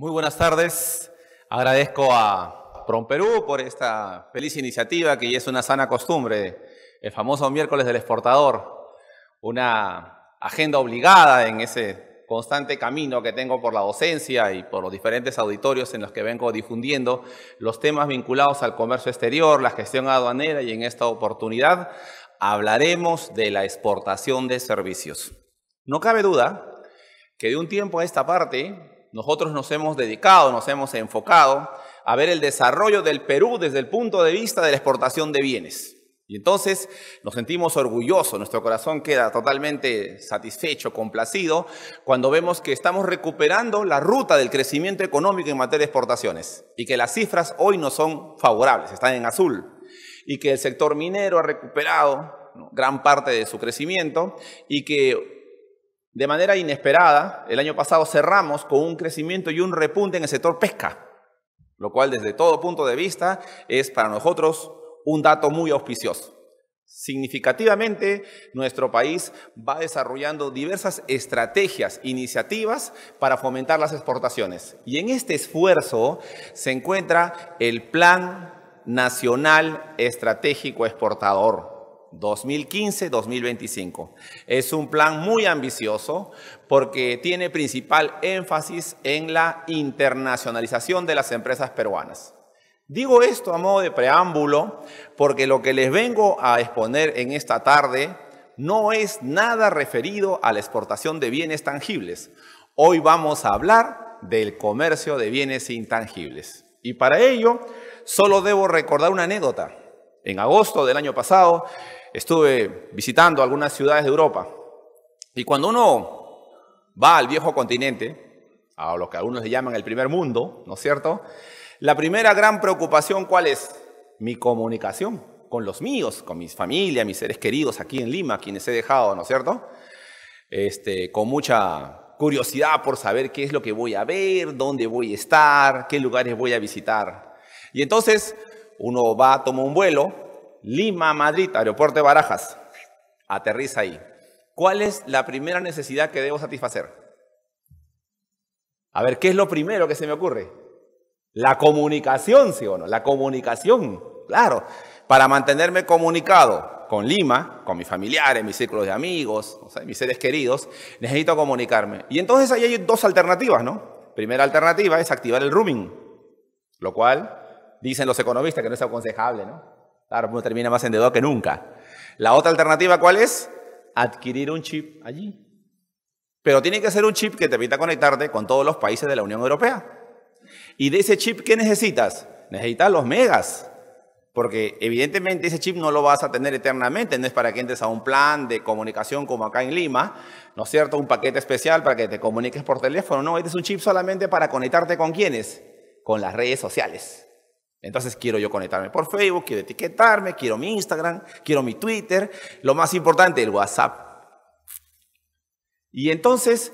Muy buenas tardes. Agradezco a Promperú por esta feliz iniciativa que es una sana costumbre, el famoso miércoles del exportador, una agenda obligada en ese constante camino que tengo por la docencia y por los diferentes auditorios en los que vengo difundiendo los temas vinculados al comercio exterior, la gestión aduanera y en esta oportunidad hablaremos de la exportación de servicios. No cabe duda que de un tiempo a esta parte nosotros nos hemos dedicado, nos hemos enfocado a ver el desarrollo del Perú desde el punto de vista de la exportación de bienes. Y entonces nos sentimos orgullosos, nuestro corazón queda totalmente satisfecho, complacido, cuando vemos que estamos recuperando la ruta del crecimiento económico en materia de exportaciones y que las cifras hoy no son favorables, están en azul, y que el sector minero ha recuperado gran parte de su crecimiento y que de manera inesperada, el año pasado cerramos con un crecimiento y un repunte en el sector pesca, lo cual desde todo punto de vista es para nosotros un dato muy auspicioso. Significativamente, nuestro país va desarrollando diversas estrategias, iniciativas para fomentar las exportaciones. Y en este esfuerzo se encuentra el Plan Nacional Estratégico Exportador, 2015-2025. Es un plan muy ambicioso porque tiene principal énfasis en la internacionalización de las empresas peruanas. Digo esto a modo de preámbulo porque lo que les vengo a exponer en esta tarde no es nada referido a la exportación de bienes tangibles. Hoy vamos a hablar del comercio de bienes intangibles. Y para ello, solo debo recordar una anécdota. En agosto del año pasado, estuve visitando algunas ciudades de Europa. Y cuando uno va al viejo continente, a lo que algunos le llaman el primer mundo, ¿no es cierto? La primera gran preocupación, ¿cuál es? Mi comunicación con los míos, con mis familias, mis seres queridos aquí en Lima, quienes he dejado, ¿no es cierto? Este, con mucha curiosidad por saber qué es lo que voy a ver, dónde voy a estar, qué lugares voy a visitar. Y entonces uno va, toma un vuelo Lima, Madrid, aeropuerto de Barajas. Aterriza ahí. ¿Cuál es la primera necesidad que debo satisfacer? A ver, ¿qué es lo primero que se me ocurre? La comunicación, sí o no, la comunicación, claro. Para mantenerme comunicado con Lima, con mis familiares, mis círculos de amigos, mis seres queridos, necesito comunicarme. Y entonces ahí hay dos alternativas, ¿no? Primera alternativa es activar el rooming, lo cual dicen los economistas que no es aconsejable, ¿no? Claro, uno termina más endeudado que nunca. La otra alternativa, ¿cuál es? Adquirir un chip allí. Pero tiene que ser un chip que te permita conectarte con todos los países de la Unión Europea. Y de ese chip, ¿qué necesitas? Necesitas los megas. Porque evidentemente ese chip no lo vas a tener eternamente, no es para que entres a un plan de comunicación como acá en Lima, ¿no es cierto? Un paquete especial para que te comuniques por teléfono, no, este es un chip solamente para conectarte con quienes, con las redes sociales. Entonces quiero yo conectarme por Facebook, quiero etiquetarme, quiero mi Instagram, quiero mi Twitter, lo más importante, el WhatsApp. Y entonces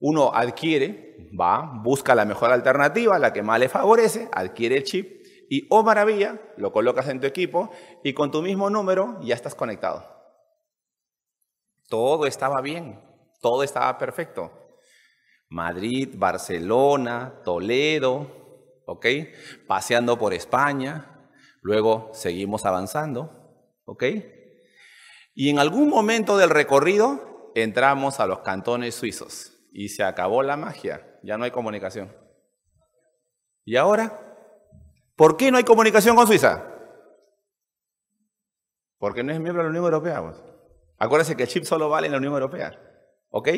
uno adquiere, va, busca la mejor alternativa, la que más le favorece, adquiere el chip y, oh maravilla, lo colocas en tu equipo y con tu mismo número ya estás conectado. Todo estaba bien, todo estaba perfecto. Madrid, Barcelona, Toledo, ¿ok? Paseando por España, luego seguimos avanzando, ¿ok? Y en algún momento del recorrido entramos a los cantones suizos y se acabó la magia, ya no hay comunicación. ¿Y ahora? ¿Por qué no hay comunicación con Suiza? Porque no es miembro de la Unión Europea. Acuérdense que el chip solo vale en la Unión Europea, ¿ok?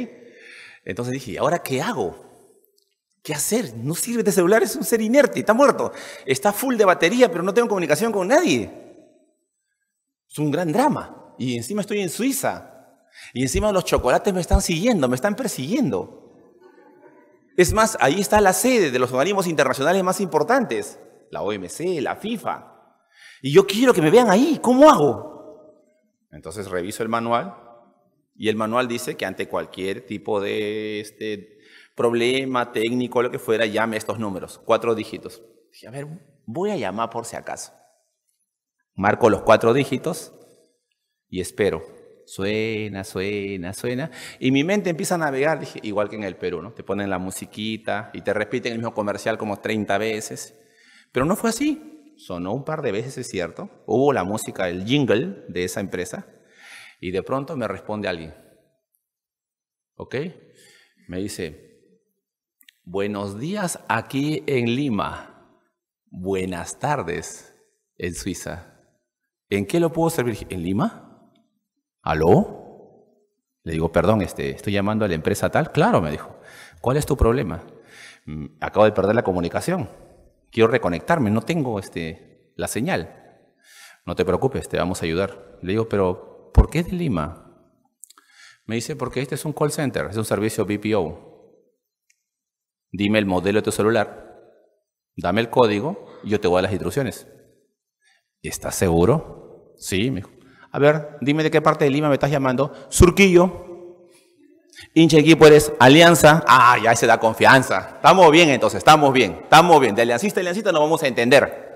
Entonces dije, ¿y ahora qué hago? ¿Qué hacer? No sirve de este celular, es un ser inerte, está muerto. Está full de batería, pero no tengo comunicación con nadie. Es un gran drama. Y encima estoy en Suiza. Y encima los chocolates me están siguiendo, me están persiguiendo. Es más, ahí está la sede de los organismos internacionales más importantes, la OMC, la FIFA. Y yo quiero que me vean ahí, ¿cómo hago? Entonces reviso el manual y el manual dice que ante cualquier tipo de este, problema técnico, lo que fuera, llame estos números, cuatro dígitos. Dije, a ver, voy a llamar por si acaso. Marco los cuatro dígitos y espero. Suena, suena, suena. Y mi mente empieza a navegar, dije, igual que en el Perú, ¿no? Te ponen la musiquita y te repiten el mismo comercial como 30 veces. Pero no fue así. Sonó un par de veces, es cierto. Hubo la música, el jingle de esa empresa. Y de pronto me responde alguien. ¿Ok? Me dice, Buenos días aquí en Lima. Buenas tardes en Suiza. ¿En qué lo puedo servir? ¿En Lima? ¿Aló? Le digo, perdón, este, estoy llamando a la empresa tal. Claro, me dijo. ¿Cuál es tu problema? Mm, acabo de perder la comunicación. Quiero reconectarme, no tengo este, la señal. No te preocupes, te vamos a ayudar. Le digo, pero ¿por qué de Lima? Me dice, porque este es un call center, es un servicio BPO dime el modelo de tu celular, dame el código y yo te voy a las instrucciones. ¿Estás seguro? Sí, me dijo. A ver, dime de qué parte de Lima me estás llamando. Surquillo. Inche, equipo eres alianza. Ah, ya se da confianza. Estamos bien entonces, estamos bien, estamos bien. De aliancista a aliancista nos vamos a entender.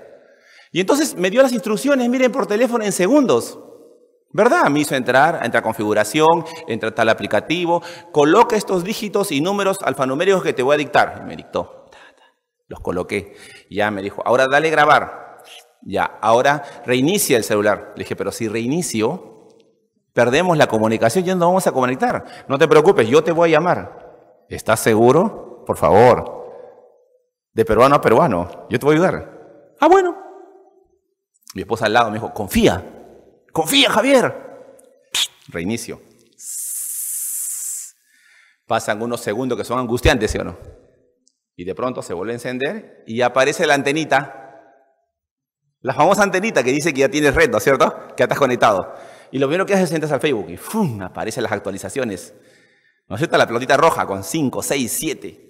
Y entonces me dio las instrucciones, miren por teléfono en segundos. ¿Verdad? Me hizo entrar, entra configuración, entra tal aplicativo, coloca estos dígitos y números alfanuméricos que te voy a dictar. me dictó. Los coloqué. Ya me dijo, ahora dale grabar. Ya, ahora reinicia el celular. Le dije, pero si reinicio, perdemos la comunicación, ya no vamos a conectar. No te preocupes, yo te voy a llamar. ¿Estás seguro? Por favor. De peruano a peruano, yo te voy a ayudar. Ah, bueno. Mi esposa al lado me dijo, confía. Confía, Javier. Reinicio. Pasan unos segundos que son angustiantes, ¿sí o no? Y de pronto se vuelve a encender y aparece la antenita. La famosa antenita que dice que ya tienes red, ¿no es cierto? Que ya estás conectado. Y lo primero que haces es entras al Facebook y ¡fum! aparecen las actualizaciones. ¿No es cierto? La pelotita roja con 5, 6, 7.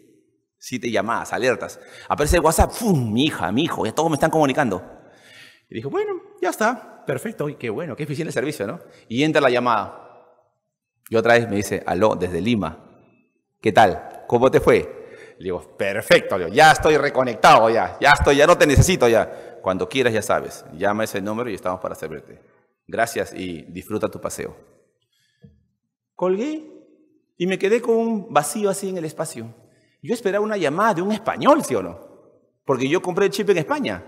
7 llamadas, alertas. Aparece el WhatsApp, ¡fum! Mi hija, mi hijo, ya todos me están comunicando. Y dijo, bueno, ya está, perfecto, y qué bueno, qué eficiente el servicio, ¿no? Y entra la llamada. Y otra vez me dice, aló, desde Lima. ¿Qué tal? ¿Cómo te fue? Le digo, perfecto, ya estoy reconectado, ya, ya estoy, ya no te necesito, ya. Cuando quieras, ya sabes, llama ese número y estamos para servirte. Gracias y disfruta tu paseo. Colgué y me quedé con un vacío así en el espacio. Yo esperaba una llamada de un español, ¿sí o no? Porque yo compré el chip en España.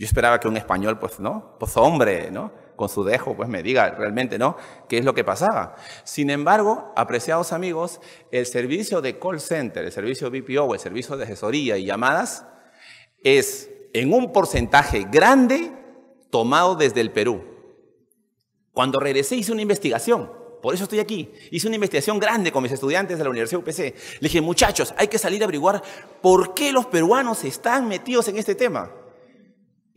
Yo esperaba que un español, pues, ¿no? Pues hombre, ¿no? Con su dejo, pues me diga realmente, ¿no? ¿Qué es lo que pasaba? Sin embargo, apreciados amigos, el servicio de call center, el servicio BPO, el servicio de asesoría y llamadas, es en un porcentaje grande tomado desde el Perú. Cuando regresé hice una investigación, por eso estoy aquí. Hice una investigación grande con mis estudiantes de la Universidad UPC. Le dije, muchachos, hay que salir a averiguar por qué los peruanos están metidos en este tema.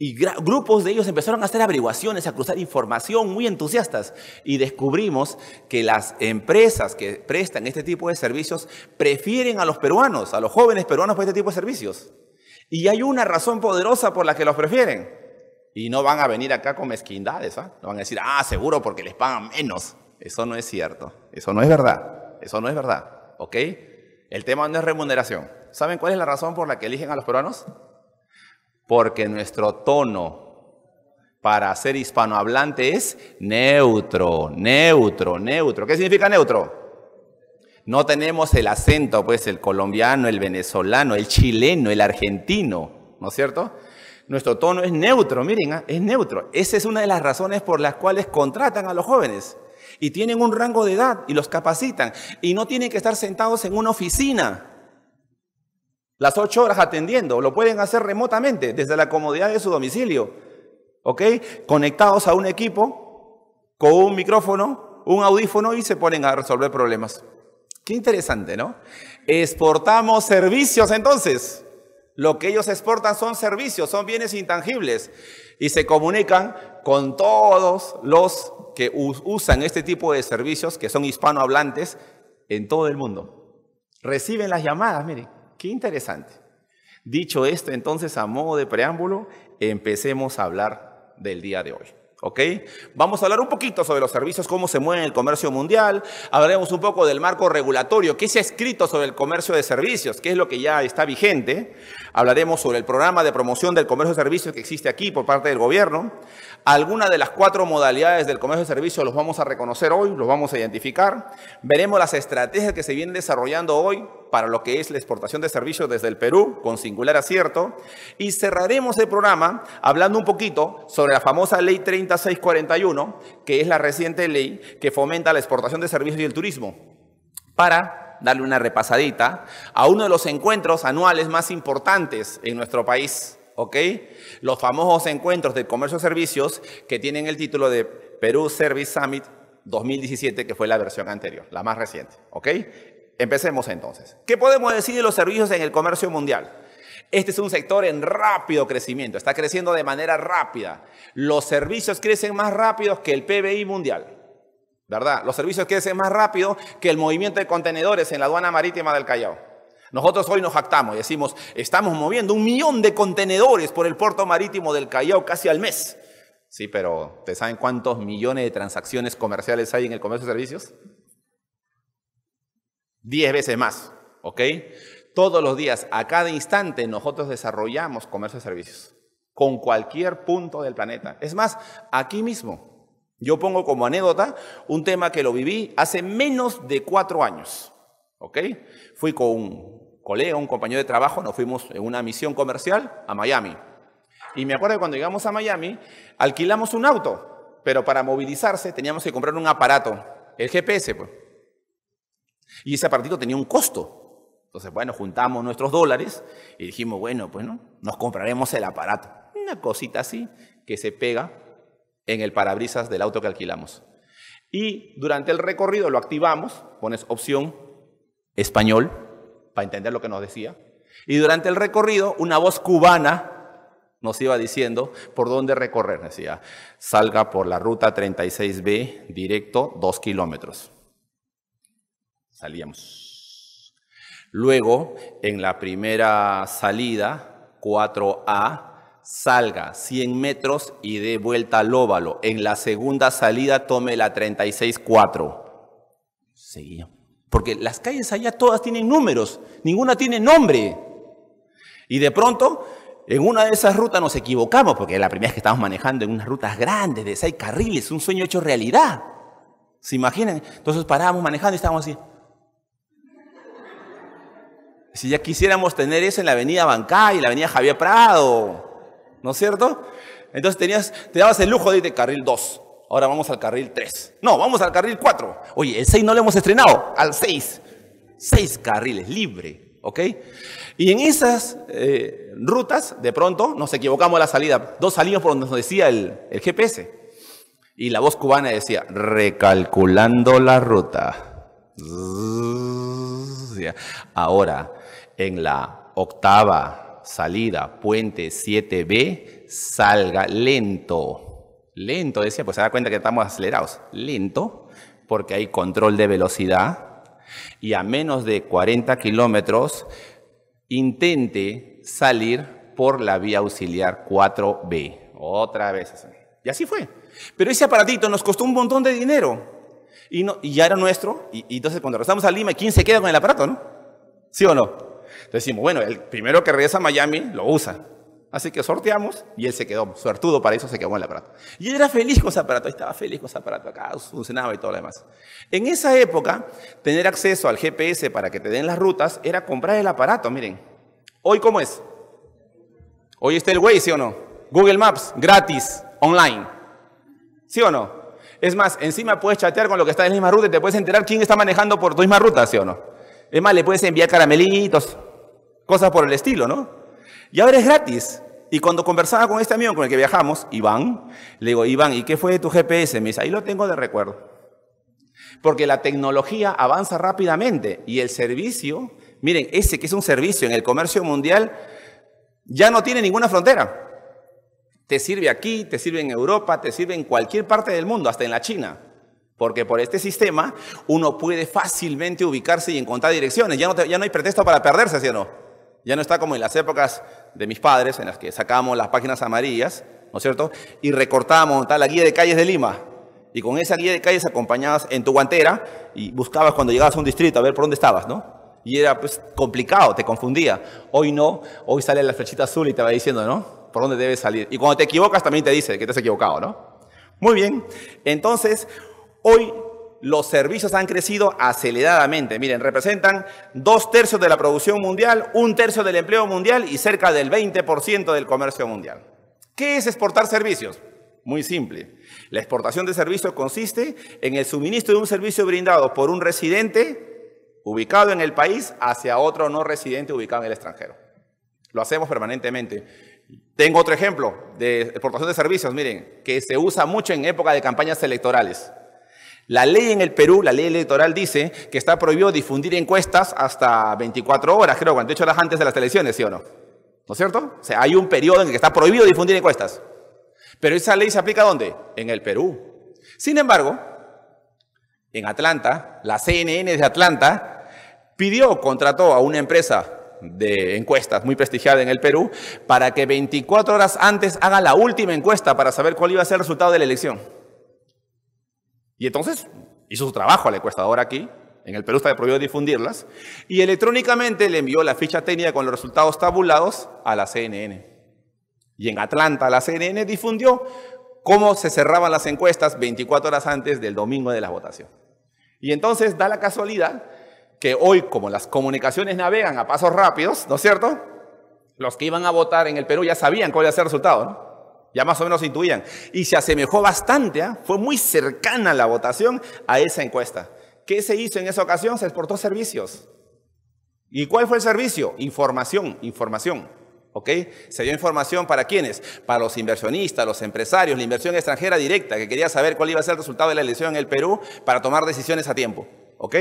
Y grupos de ellos empezaron a hacer averiguaciones, a cruzar información muy entusiastas y descubrimos que las empresas que prestan este tipo de servicios prefieren a los peruanos, a los jóvenes peruanos por este tipo de servicios. Y hay una razón poderosa por la que los prefieren. Y no van a venir acá con mezquindades, ¿ah? No van a decir, ah, seguro porque les pagan menos. Eso no es cierto, eso no es verdad, eso no es verdad, ¿ok? El tema no es remuneración. ¿Saben cuál es la razón por la que eligen a los peruanos? porque nuestro tono para ser hispanohablante es neutro, neutro, neutro. ¿Qué significa neutro? No tenemos el acento, pues, el colombiano, el venezolano, el chileno, el argentino, ¿no es cierto? Nuestro tono es neutro, miren, ah, es neutro. Esa es una de las razones por las cuales contratan a los jóvenes. Y tienen un rango de edad y los capacitan. Y no tienen que estar sentados en una oficina las ocho horas atendiendo. Lo pueden hacer remotamente, desde la comodidad de su domicilio. ¿Ok? Conectados a un equipo, con un micrófono, un audífono y se ponen a resolver problemas. Qué interesante, ¿no? Exportamos servicios entonces. Lo que ellos exportan son servicios, son bienes intangibles y se comunican con todos los que usan este tipo de servicios, que son hispanohablantes, en todo el mundo. Reciben las llamadas, miren. Qué interesante. Dicho esto, entonces, a modo de preámbulo, empecemos a hablar del día de hoy. ¿Ok? Vamos a hablar un poquito sobre los servicios, cómo se mueve el comercio mundial. Hablaremos un poco del marco regulatorio, qué se ha escrito sobre el comercio de servicios, qué es lo que ya está vigente. Hablaremos sobre el programa de promoción del comercio de servicios que existe aquí por parte del gobierno. Algunas de las cuatro modalidades del comercio de servicios los vamos a reconocer hoy, los vamos a identificar. Veremos las estrategias que se vienen desarrollando hoy para lo que es la exportación de servicios desde el Perú, con singular acierto. Y cerraremos el programa hablando un poquito sobre la famosa Ley 30 641, que es la reciente ley que fomenta la exportación de servicios y el turismo, para darle una repasadita a uno de los encuentros anuales más importantes en nuestro país, ¿ok? Los famosos encuentros de comercio y servicios que tienen el título de Perú Service Summit 2017, que fue la versión anterior, la más reciente, ¿ok? Empecemos entonces. ¿Qué podemos decir de los servicios en el comercio mundial? Este es un sector en rápido crecimiento, está creciendo de manera rápida. Los servicios crecen más rápido que el PBI mundial, ¿verdad? Los servicios crecen más rápido que el movimiento de contenedores en la aduana marítima del Callao. Nosotros hoy nos jactamos y decimos, estamos moviendo un millón de contenedores por el puerto marítimo del Callao casi al mes. Sí, pero ¿te saben cuántos millones de transacciones comerciales hay en el comercio de servicios? Diez veces más, ¿ok? todos los días, a cada instante, nosotros desarrollamos comercio de servicios con cualquier punto del planeta. Es más, aquí mismo, yo pongo como anécdota un tema que lo viví hace menos de cuatro años. ¿Ok? Fui con un colega, un compañero de trabajo, nos fuimos en una misión comercial a Miami. Y me acuerdo que cuando llegamos a Miami, alquilamos un auto, pero para movilizarse teníamos que comprar un aparato, el GPS. Pues. Y ese aparato tenía un costo. Entonces, bueno, juntamos nuestros dólares y dijimos, bueno, pues no, nos compraremos el aparato. Una cosita así que se pega en el parabrisas del auto que alquilamos. Y durante el recorrido lo activamos, pones opción español para entender lo que nos decía. Y durante el recorrido una voz cubana nos iba diciendo por dónde recorrer. Decía, salga por la ruta 36B, directo, dos kilómetros. Salíamos Luego, en la primera salida, 4A, salga 100 metros y dé vuelta al óvalo. En la segunda salida tome la 36-4. Porque las calles allá todas tienen números, ninguna tiene nombre. Y de pronto, en una de esas rutas nos equivocamos, porque la primera vez que estamos manejando en unas rutas grandes de seis carriles, un sueño hecho realidad. ¿Se imaginan? Entonces parábamos manejando y estábamos así. Si ya quisiéramos tener eso en la avenida Bancay, la avenida Javier Prado, ¿no es cierto? Entonces tenías, te dabas el lujo de irte carril 2, ahora vamos al carril 3. No, vamos al carril 4. Oye, el 6 no lo hemos estrenado, al 6. 6 carriles, libre, ¿ok? Y en esas eh, rutas, de pronto, nos equivocamos a la salida. Dos salimos por donde nos decía el, el GPS. Y la voz cubana decía, recalculando la ruta. Ahora, en la octava salida, puente 7B, salga lento. Lento, decía, pues se da cuenta que estamos acelerados. Lento, porque hay control de velocidad. Y a menos de 40 kilómetros, intente salir por la vía auxiliar 4B. Otra vez Y así fue. Pero ese aparatito nos costó un montón de dinero. Y, ya era nuestro. Y, y entonces cuando regresamos a Lima, ¿quién se queda con el aparato, no? ¿Sí o no? Decimos, bueno, el primero que regresa a Miami lo usa. Así que sorteamos y él se quedó. Suertudo para eso se quedó en el aparato. Y él era feliz con ese aparato, estaba feliz con ese aparato, acá funcionaba y todo lo demás. En esa época, tener acceso al GPS para que te den las rutas era comprar el aparato, miren. Hoy, ¿cómo es? Hoy está el Waze, ¿sí o no? Google Maps, gratis, online. ¿Sí o no? Es más, encima puedes chatear con lo que está en la misma ruta y te puedes enterar quién está manejando por tu misma ruta, ¿sí o no? Es más, le puedes enviar caramelitos, cosas por el estilo, ¿no? Y ahora es gratis. Y cuando conversaba con este amigo con el que viajamos, Iván, le digo, Iván, ¿y qué fue de tu GPS? Me dice, ahí lo tengo de recuerdo. Porque la tecnología avanza rápidamente y el servicio, miren, ese que es un servicio en el comercio mundial, ya no tiene ninguna frontera. Te sirve aquí, te sirve en Europa, te sirve en cualquier parte del mundo, hasta en la China. Porque por este sistema uno puede fácilmente ubicarse y encontrar direcciones. Ya no, ya no hay pretexto para perderse, ¿sí no? Ya no está como en las épocas de mis padres, en las que sacábamos las páginas amarillas, ¿no es cierto? Y recortábamos la guía de calles de Lima. Y con esa guía de calles acompañabas en tu guantera y buscabas cuando llegabas a un distrito a ver por dónde estabas, ¿no? Y era pues complicado, te confundía. Hoy no, hoy sale la flechita azul y te va diciendo, ¿no? Por dónde debes salir. Y cuando te equivocas también te dice que te has equivocado, ¿no? Muy bien, entonces Hoy los servicios han crecido aceleradamente. Miren, representan dos tercios de la producción mundial, un tercio del empleo mundial y cerca del 20% del comercio mundial. ¿Qué es exportar servicios? Muy simple. La exportación de servicios consiste en el suministro de un servicio brindado por un residente ubicado en el país hacia otro no residente ubicado en el extranjero. Lo hacemos permanentemente. Tengo otro ejemplo de exportación de servicios, miren, que se usa mucho en época de campañas electorales. La ley en el Perú, la ley electoral dice que está prohibido difundir encuestas hasta 24 horas, creo, 48 horas antes de las elecciones, ¿sí o no? ¿No es cierto? O sea, hay un periodo en el que está prohibido difundir encuestas. Pero esa ley se aplica ¿dónde? En el Perú. Sin embargo, en Atlanta, la CNN de Atlanta pidió, contrató a una empresa de encuestas muy prestigiada en el Perú para que 24 horas antes haga la última encuesta para saber cuál iba a ser el resultado de la elección. Y entonces hizo su trabajo a encuestador aquí, en el Perú está prohibido difundirlas, y electrónicamente le envió la ficha técnica con los resultados tabulados a la CNN. Y en Atlanta la CNN difundió cómo se cerraban las encuestas 24 horas antes del domingo de la votación. Y entonces da la casualidad que hoy, como las comunicaciones navegan a pasos rápidos, ¿no es cierto? Los que iban a votar en el Perú ya sabían cuál iba a ser el resultado, ¿no? Ya más o menos intuían. Y se asemejó bastante, ¿ah? fue muy cercana la votación a esa encuesta. ¿Qué se hizo en esa ocasión? Se exportó servicios. ¿Y cuál fue el servicio? Información, información. ¿Ok? Se dio información para quiénes? Para los inversionistas, los empresarios, la inversión extranjera directa, que quería saber cuál iba a ser el resultado de la elección en el Perú para tomar decisiones a tiempo. ¿Ok?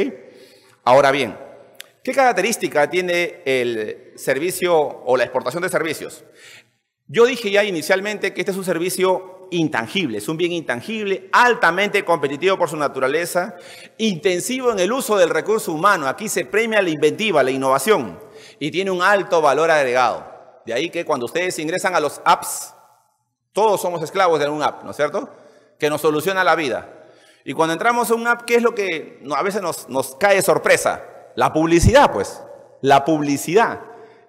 Ahora bien, ¿Qué característica tiene el servicio o la exportación de servicios? Yo dije ya inicialmente que este es un servicio intangible, es un bien intangible, altamente competitivo por su naturaleza, intensivo en el uso del recurso humano. Aquí se premia la inventiva, la innovación y tiene un alto valor agregado. De ahí que cuando ustedes ingresan a los apps, todos somos esclavos de un app, ¿no es cierto? Que nos soluciona la vida. Y cuando entramos a un app, ¿qué es lo que a veces nos, nos cae sorpresa? La publicidad, pues. La publicidad.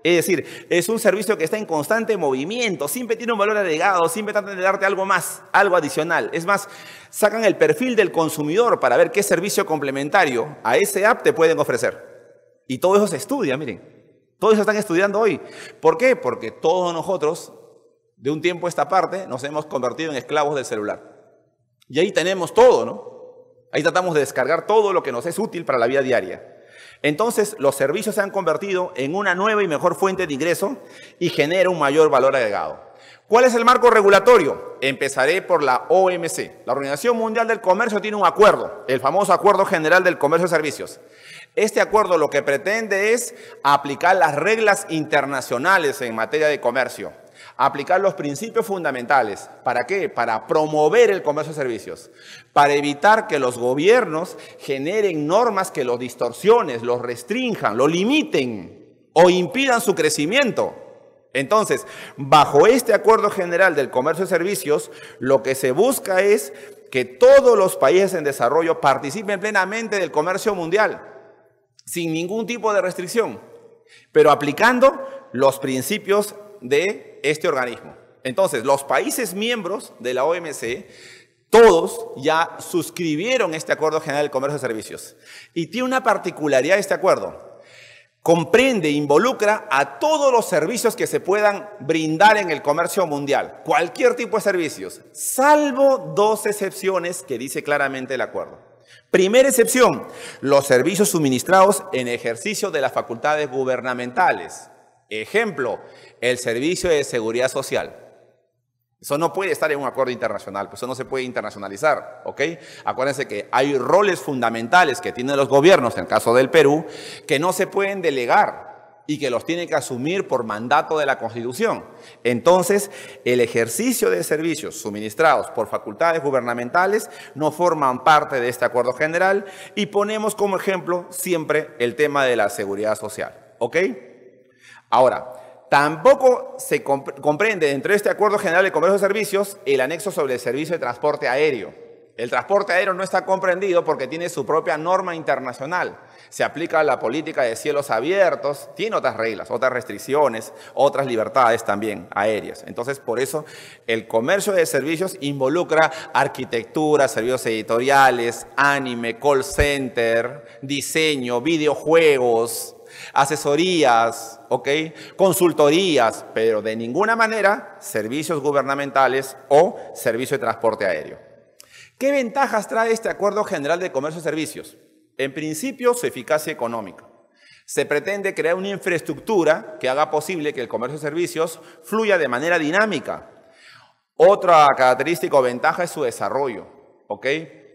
Es decir, es un servicio que está en constante movimiento, siempre tiene un valor agregado, siempre tratan de darte algo más, algo adicional. Es más, sacan el perfil del consumidor para ver qué servicio complementario a ese app te pueden ofrecer. Y todo eso se estudia, miren. Todo eso están estudiando hoy. ¿Por qué? Porque todos nosotros, de un tiempo a esta parte, nos hemos convertido en esclavos del celular. Y ahí tenemos todo, ¿no? Ahí tratamos de descargar todo lo que nos es útil para la vida diaria. Entonces, los servicios se han convertido en una nueva y mejor fuente de ingreso y genera un mayor valor agregado. ¿Cuál es el marco regulatorio? Empezaré por la OMC. La Organización Mundial del Comercio tiene un acuerdo, el famoso Acuerdo General del Comercio de Servicios. Este acuerdo lo que pretende es aplicar las reglas internacionales en materia de comercio aplicar los principios fundamentales. ¿Para qué? Para promover el comercio de servicios, para evitar que los gobiernos generen normas que los distorsionen, los restrinjan, lo limiten o impidan su crecimiento. Entonces, bajo este acuerdo general del comercio de servicios, lo que se busca es que todos los países en desarrollo participen plenamente del comercio mundial, sin ningún tipo de restricción, pero aplicando los principios de este organismo. Entonces, los países miembros de la OMC, todos ya suscribieron este Acuerdo General de Comercio de Servicios. Y tiene una particularidad este acuerdo. Comprende e involucra a todos los servicios que se puedan brindar en el comercio mundial, cualquier tipo de servicios, salvo dos excepciones que dice claramente el acuerdo. Primera excepción, los servicios suministrados en ejercicio de las facultades gubernamentales. Ejemplo, el servicio de seguridad social. Eso no puede estar en un acuerdo internacional, pues eso no se puede internacionalizar, ¿ok? Acuérdense que hay roles fundamentales que tienen los gobiernos, en el caso del Perú, que no se pueden delegar y que los tienen que asumir por mandato de la Constitución. Entonces, el ejercicio de servicios suministrados por facultades gubernamentales no forman parte de este acuerdo general y ponemos como ejemplo siempre el tema de la seguridad social, ¿ok? Ahora, Tampoco se comprende entre este acuerdo general de comercio de servicios el anexo sobre el servicio de transporte aéreo. El transporte aéreo no está comprendido porque tiene su propia norma internacional. Se aplica la política de cielos abiertos, tiene otras reglas, otras restricciones, otras libertades también aéreas. Entonces, por eso el comercio de servicios involucra arquitectura, servicios editoriales, anime, call center, diseño, videojuegos, asesorías, ¿ok? Consultorías, pero de ninguna manera servicios gubernamentales o servicio de transporte aéreo. ¿Qué ventajas trae este Acuerdo General de Comercio y Servicios? En principio, su eficacia económica. Se pretende crear una infraestructura que haga posible que el comercio de servicios fluya de manera dinámica. Otra característica o ventaja es su desarrollo, ¿ok?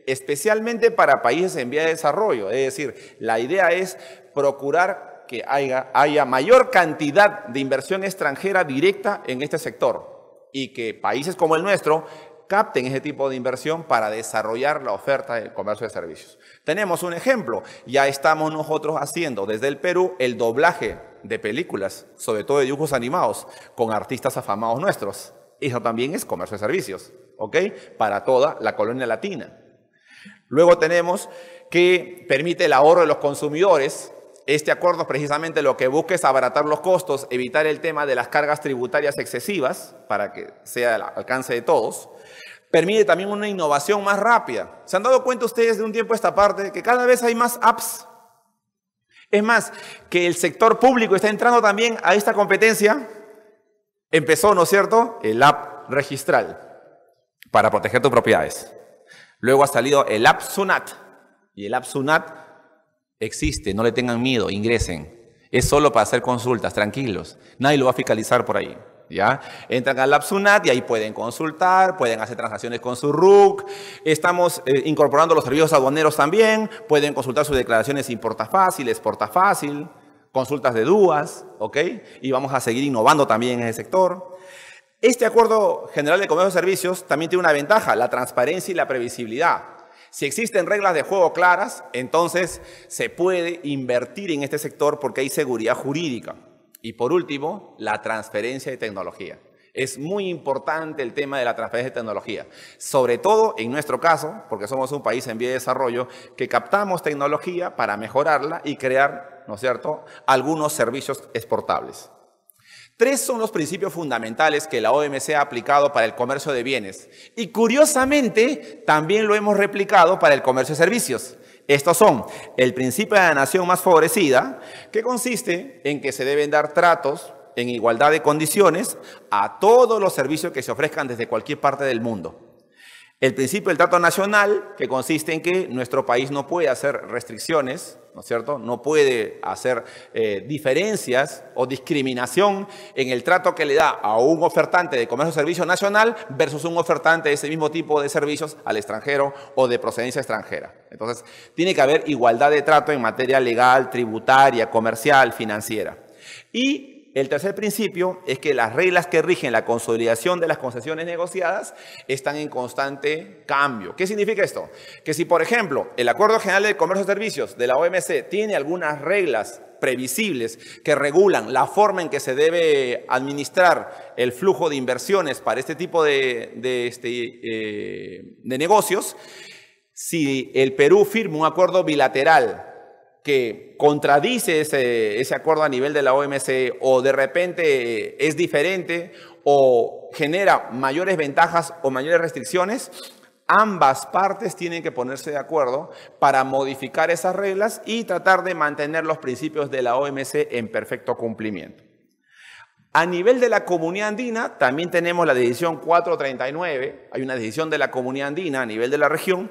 Especialmente para países en vía de desarrollo. Es decir, la idea es procurar que haya, mayor cantidad de inversión extranjera directa en este sector y que países como el nuestro capten ese tipo de inversión para desarrollar la oferta del comercio de servicios. Tenemos un ejemplo, ya estamos nosotros haciendo desde el Perú el doblaje de películas, sobre todo de dibujos animados, con artistas afamados nuestros. Eso también es comercio de servicios, ¿ok? Para toda la colonia latina. Luego tenemos que permite el ahorro de los consumidores este acuerdo precisamente lo que busca es abaratar los costos, evitar el tema de las cargas tributarias excesivas, para que sea al alcance de todos. Permite también una innovación más rápida. ¿Se han dado cuenta ustedes de un tiempo a esta parte que cada vez hay más apps? Es más, que el sector público está entrando también a esta competencia. Empezó, ¿no es cierto?, el app registral para proteger tus propiedades. Luego ha salido el app Sunat. Y el app Sunat Existe, no le tengan miedo, ingresen. Es solo para hacer consultas, tranquilos. Nadie lo va a fiscalizar por ahí. ¿Ya? Entran al Lapsunat y ahí pueden consultar, pueden hacer transacciones con su RUC. Estamos eh, incorporando los servicios aduaneros también. Pueden consultar sus declaraciones Importa Fácil, Exporta Fácil, consultas de dudas, ¿ok? Y vamos a seguir innovando también en ese sector. Este acuerdo general de comercio de servicios también tiene una ventaja, la transparencia y la previsibilidad. Si existen reglas de juego claras, entonces se puede invertir en este sector porque hay seguridad jurídica. Y por último, la transferencia de tecnología. Es muy importante el tema de la transferencia de tecnología, sobre todo en nuestro caso, porque somos un país en vía de desarrollo, que captamos tecnología para mejorarla y crear, ¿no es cierto?, algunos servicios exportables. Tres son los principios fundamentales que la OMC ha aplicado para el comercio de bienes y curiosamente también lo hemos replicado para el comercio de servicios. Estos son el principio de la nación más favorecida, que consiste en que se deben dar tratos en igualdad de condiciones a todos los servicios que se ofrezcan desde cualquier parte del mundo. El principio del trato nacional, que consiste en que nuestro país no puede hacer restricciones, ¿no es cierto? No puede hacer eh, diferencias o discriminación en el trato que le da a un ofertante de comercio o servicio nacional versus un ofertante de ese mismo tipo de servicios al extranjero o de procedencia extranjera. Entonces, tiene que haber igualdad de trato en materia legal, tributaria, comercial, financiera. Y el tercer principio es que las reglas que rigen la consolidación de las concesiones negociadas están en constante cambio. ¿Qué significa esto? Que si, por ejemplo, el Acuerdo General de Comercio y Servicios de la OMC tiene algunas reglas previsibles que regulan la forma en que se debe administrar el flujo de inversiones para este tipo de, de este, eh, negocios, si el Perú firma un acuerdo bilateral que contradice ese, ese acuerdo a nivel de la OMC o de repente eh, es diferente o genera mayores ventajas o mayores restricciones, ambas partes tienen que ponerse de acuerdo para modificar esas reglas y tratar de mantener los principios de la OMC en perfecto cumplimiento. A nivel de la comunidad andina, también tenemos la decisión 439, hay una decisión de la comunidad andina a nivel de la región,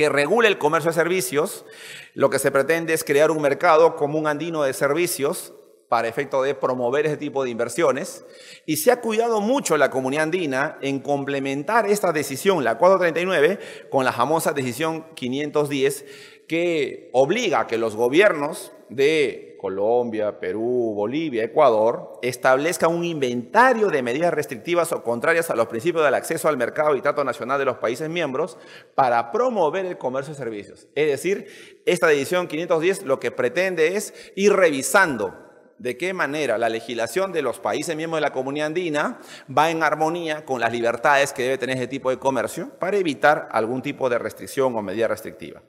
que regule el comercio de servicios. Lo que se pretende es crear un mercado común andino de servicios para efecto de promover ese tipo de inversiones. Y se ha cuidado mucho la comunidad andina en complementar esta decisión, la 439, con la famosa decisión 510, que obliga a que los gobiernos de Colombia, Perú, Bolivia, Ecuador, establezca un inventario de medidas restrictivas o contrarias a los principios del acceso al mercado y trato nacional de los países miembros para promover el comercio de servicios. Es decir, esta edición 510 lo que pretende es ir revisando de qué manera la legislación de los países miembros de la comunidad andina va en armonía con las libertades que debe tener ese tipo de comercio para evitar algún tipo de restricción o medida restrictiva.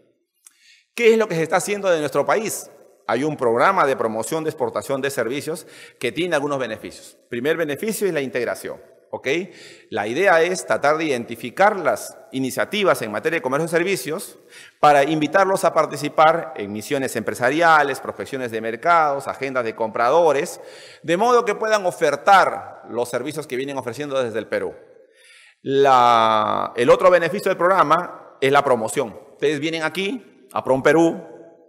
¿Qué es lo que se está haciendo de nuestro país? hay un programa de promoción de exportación de servicios que tiene algunos beneficios. Primer beneficio es la integración. La idea es tratar de identificar las iniciativas en materia de comercio de servicios para invitarlos a participar en misiones empresariales, prospecciones de mercados, agendas de compradores, de modo que puedan ofertar los servicios que vienen ofreciendo desde el Perú. el otro beneficio del programa es la promoción. Ustedes vienen aquí a Prom Perú,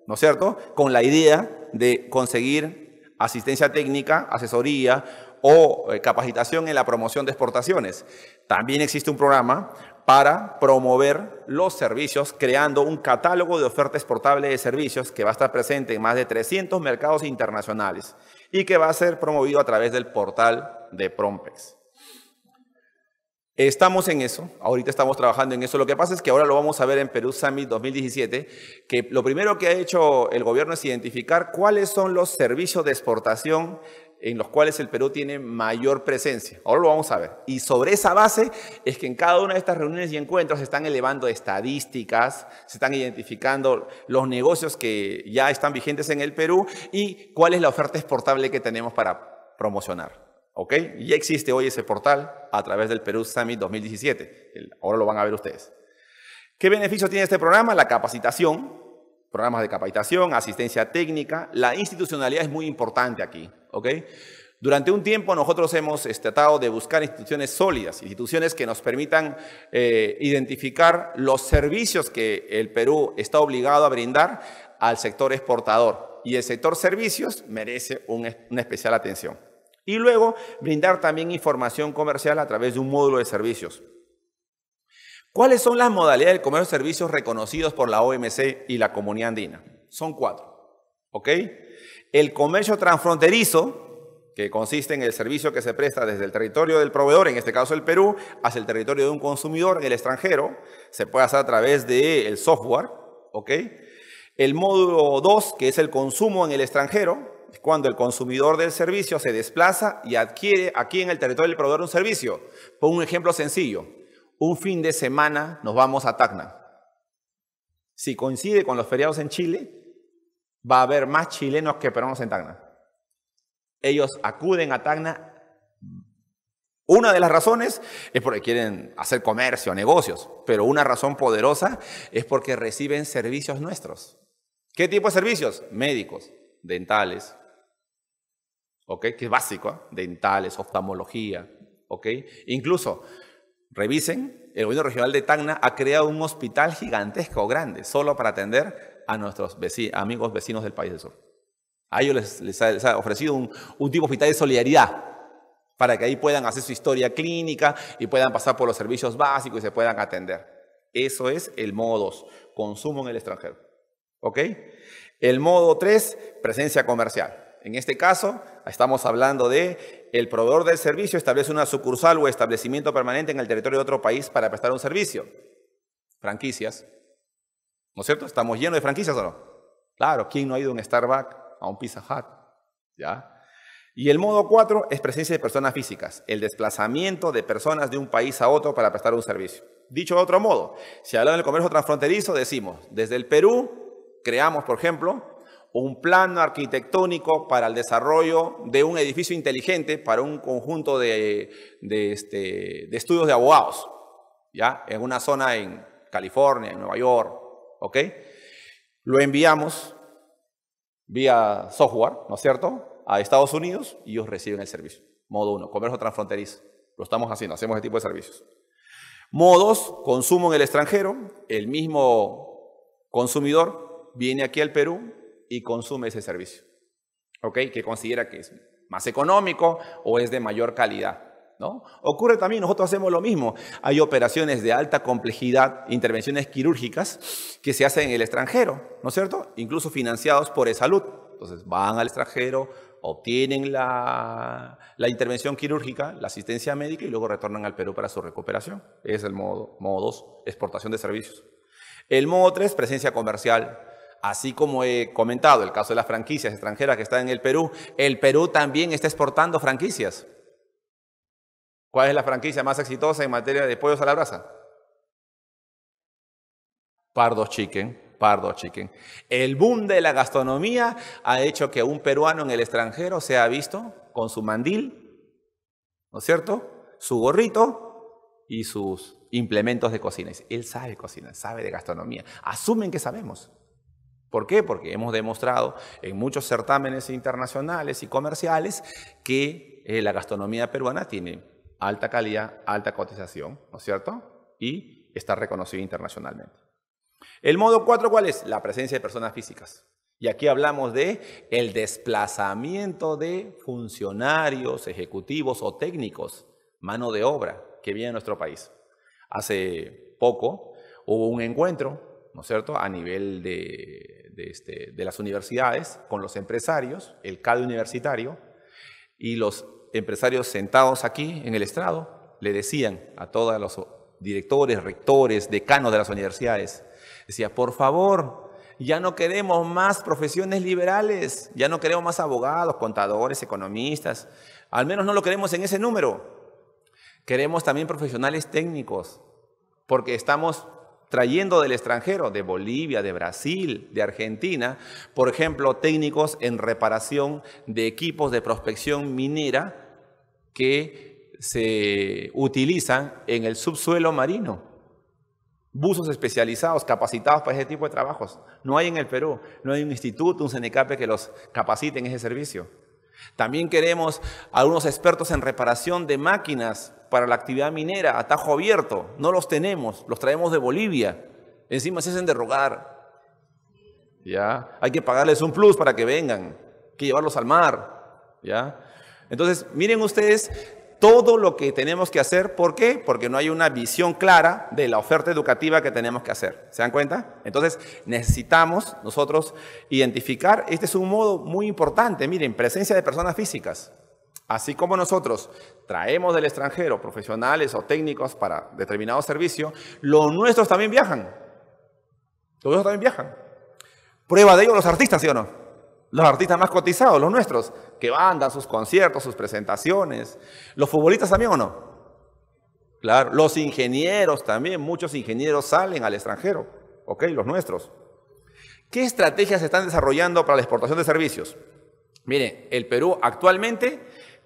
¿no es cierto? Con la idea de conseguir asistencia técnica, asesoría o eh, capacitación en la promoción de exportaciones. También existe un programa para promover los servicios creando un catálogo de oferta exportable de servicios que va a estar presente en más de 300 mercados internacionales y que va a ser promovido a través del portal de Prompex. Estamos en eso, ahorita estamos trabajando en eso. Lo que pasa es que ahora lo vamos a ver en Perú Summit 2017, que lo primero que ha hecho el gobierno es identificar cuáles son los servicios de exportación en los cuales el Perú tiene mayor presencia. Ahora lo vamos a ver. Y sobre esa base es que en cada una de estas reuniones y encuentros se están elevando estadísticas, se están identificando los negocios que ya están vigentes en el Perú y cuál es la oferta exportable que tenemos para promocionar. Ya existe hoy ese portal a través del Perú Summit 2017. Ahora lo van a ver ustedes. ¿Qué beneficios tiene este programa? La capacitación, programas de capacitación, asistencia técnica. La institucionalidad es muy importante aquí. Durante un tiempo nosotros hemos este, tratado de buscar instituciones sólidas, instituciones que nos permitan eh, identificar los servicios que el Perú está obligado a brindar al sector exportador. Y el sector servicios merece una especial atención. Y luego, brindar también información comercial a través de un módulo de servicios. ¿Cuáles son las modalidades del comercio de servicios reconocidos por la OMC y la comunidad andina? Son cuatro. ¿Ok? El comercio transfronterizo, que consiste en el servicio que se presta desde el territorio del proveedor, en este caso el Perú, hacia el territorio de un consumidor en el extranjero, se puede hacer a través del el software. ¿Ok? El módulo 2, que es el consumo en el extranjero, cuando el consumidor del servicio se desplaza y adquiere aquí en el territorio del proveedor un servicio. por un ejemplo sencillo. Un fin de semana nos vamos a Tacna. Si coincide con los feriados en Chile, va a haber más chilenos que peruanos en Tacna. Ellos acuden a Tacna. Una de las razones es porque quieren hacer comercio, negocios, pero una razón poderosa es porque reciben servicios nuestros. ¿Qué tipo de servicios? Médicos, dentales, ¿ok? Que es básico, ¿ah? dentales, oftalmología, ¿ok? Incluso, revisen, el gobierno regional de Tacna ha creado un hospital gigantesco, grande, solo para atender a nuestros amigos vecinos del país del sur. A ellos les, ha, ofrecido un, tipo tipo hospital de solidaridad, para que ahí puedan hacer su historia clínica y puedan pasar por los servicios básicos y se puedan atender. Eso es el modo 2, consumo en el extranjero. ¿Ok? El modo 3, presencia comercial. En este caso, estamos hablando de el proveedor del servicio establece una sucursal o establecimiento permanente en el territorio de otro país para prestar un servicio. Franquicias. ¿No es cierto? Estamos llenos de franquicias o no. Claro, ¿quién no ha ido a un Starbucks, a un Pizza Hut? ¿Ya? Y el modo 4 es presencia de personas físicas, el desplazamiento de personas de un país a otro para prestar un servicio. Dicho de otro modo, si hablamos del comercio transfronterizo, decimos, desde el Perú creamos, por ejemplo, un plano arquitectónico para el desarrollo de un edificio inteligente para un conjunto este, de, estudios de abogados, ¿ya? En una zona en California, en Nueva York, ¿ok? Lo enviamos vía software, ¿no es cierto?, a Estados Unidos y ellos reciben el servicio. Modo 1, comercio transfronterizo. Lo estamos haciendo, hacemos este tipo de servicios. Modo 2, consumo en el extranjero. El mismo consumidor viene aquí al Perú, y consume ese servicio, ¿ok? Que considera que es más económico o es de mayor calidad. ¿No? Ocurre también, nosotros hacemos lo mismo. Hay operaciones de alta complejidad, intervenciones quirúrgicas que se hacen en el extranjero, ¿no es cierto? Incluso financiados por eSalud. salud. Entonces van al extranjero, obtienen la, la, intervención quirúrgica, la asistencia médica y luego retornan al Perú para su recuperación. Es el modo 2, exportación de servicios. El modo 3, presencia comercial. Así como he comentado el caso de las franquicias extranjeras que están en el Perú, el Perú también está exportando franquicias. ¿Cuál es la franquicia más exitosa en materia de pollos a la brasa? Pardo Chicken, Pardo Chicken. El boom de la gastronomía ha hecho que un peruano en el extranjero sea visto con su mandil, ¿no es cierto? Su gorrito y sus implementos de cocina. Él sabe cocina, sabe de gastronomía. Asumen que sabemos. ¿Por qué? Porque hemos demostrado en muchos certámenes internacionales y comerciales que eh, la gastronomía peruana tiene alta calidad, alta cotización, ¿no es cierto? Y está reconocida internacionalmente. El modo cuatro, ¿cuál es? La presencia de personas físicas. Y aquí hablamos de el desplazamiento de funcionarios, ejecutivos o técnicos, mano de obra, que viene a nuestro país. Hace poco hubo un encuentro, ¿no es cierto?, a nivel de este, de, las universidades con los empresarios, el CAD universitario, y los empresarios sentados aquí en el estrado le decían a todos los directores, rectores, decanos de las universidades, decía, por favor, ya no queremos más profesiones liberales, ya no queremos más abogados, contadores, economistas, al menos no lo queremos en ese número. Queremos también profesionales técnicos, porque estamos trayendo del extranjero, de Bolivia, de Brasil, de Argentina, por ejemplo, técnicos en reparación de equipos de prospección minera que se utilizan en el subsuelo marino. Buzos especializados, capacitados para ese tipo de trabajos. No hay en el Perú, no hay un instituto, un CENECAPE que los capacite en ese servicio. También queremos a unos expertos en reparación de máquinas para la actividad minera, atajo abierto. No los tenemos, los traemos de Bolivia. Encima se hacen de rogar. ¿Ya? Hay que pagarles un plus para que vengan, hay que llevarlos al mar. ¿Ya? Entonces, miren ustedes todo lo que tenemos que hacer. ¿Por qué? Porque no hay una visión clara de la oferta educativa que tenemos que hacer. ¿Se dan cuenta? Entonces, necesitamos nosotros identificar, este es un modo muy importante, miren, presencia de personas físicas. Así como nosotros traemos del extranjero profesionales o técnicos para determinado servicio, los nuestros también viajan. Los nuestros también viajan. Prueba de ello los artistas, ¿sí o no? Los artistas más cotizados, los nuestros, que van, dan sus conciertos, sus presentaciones. Los futbolistas también o no? Claro, los ingenieros también, muchos ingenieros salen al extranjero, ¿ok? Los nuestros. ¿Qué estrategias se están desarrollando para la exportación de servicios? Mire, el Perú actualmente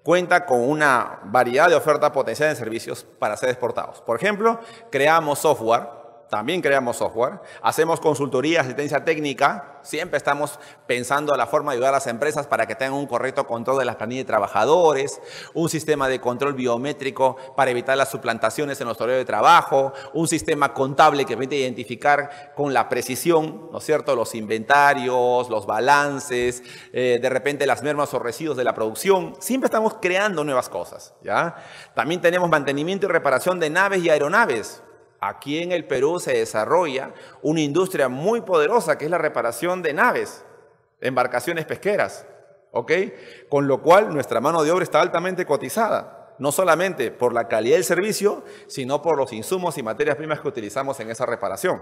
cuenta con una variedad de ofertas potenciales de servicios para ser exportados. Por ejemplo, creamos software también creamos software, hacemos consultoría, asistencia técnica, siempre estamos pensando en la forma de ayudar a las empresas para que tengan un correcto control de las planillas de trabajadores, un sistema de control biométrico para evitar las suplantaciones en los horarios de trabajo, un sistema contable que permite identificar con la precisión, ¿no es cierto?, los inventarios, los balances, eh, de repente las mermas o residuos de la producción. Siempre estamos creando nuevas cosas, ¿ya? También tenemos mantenimiento y reparación de naves y aeronaves. Aquí en el Perú se desarrolla una industria muy poderosa que es la reparación de naves, embarcaciones pesqueras, ¿ok? Con lo cual nuestra mano de obra está altamente cotizada, no solamente por la calidad del servicio, sino por los insumos y materias primas que utilizamos en esa reparación.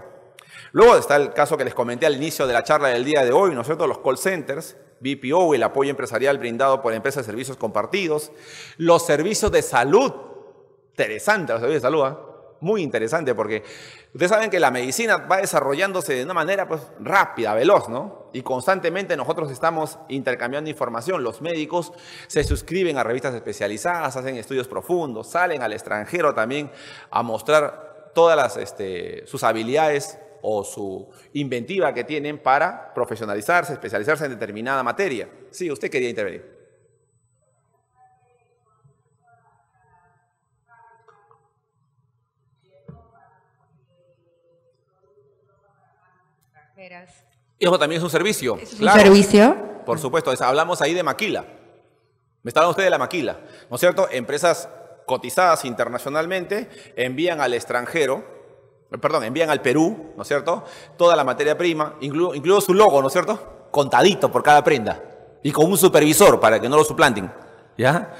Luego está el caso que les comenté al inicio de la charla del día de hoy, ¿no es cierto? Los call centers, BPO, el apoyo empresarial brindado por empresas de servicios compartidos, los servicios de salud, interesante los servicios de salud, ¿ah? muy interesante porque ustedes saben que la medicina va desarrollándose de una manera pues, rápida, veloz, ¿no? Y constantemente nosotros estamos intercambiando información. Los médicos se suscriben a revistas especializadas, hacen estudios profundos, salen al extranjero también a mostrar todas las, este, sus habilidades o su inventiva que tienen para profesionalizarse, especializarse en determinada materia. Sí, usted quería intervenir. Y Eso también es un servicio. ¿Es un servicio? Por supuesto, hablamos ahí de maquila. Me está usted de la maquila, ¿no es cierto? Empresas cotizadas internacionalmente envían al extranjero eh, perdón, envían al Perú, ¿no es cierto? Toda la materia prima, incluido su logo, ¿no es cierto? Contadito por cada prenda y con un supervisor para que no lo suplanten, ¿ya?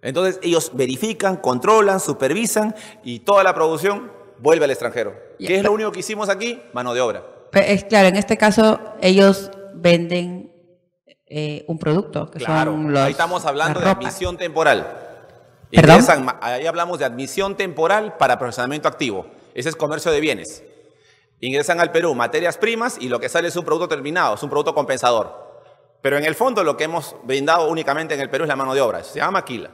Entonces ellos verifican, controlan, supervisan y toda la producción vuelve al extranjero. ¿Qué es lo único que hicimos aquí? Mano de obra. Es claro, en este caso ellos venden eh, un producto. Que claro, son ahí estamos hablando de admisión temporal. ahí hablamos de admisión temporal para procesamiento activo. Ese es comercio de bienes. Ingresan al Perú materias primas y lo que sale es un producto terminado, es un producto compensador. Pero en el fondo lo que hemos brindado únicamente en el Perú es la mano de obra, se llama maquila.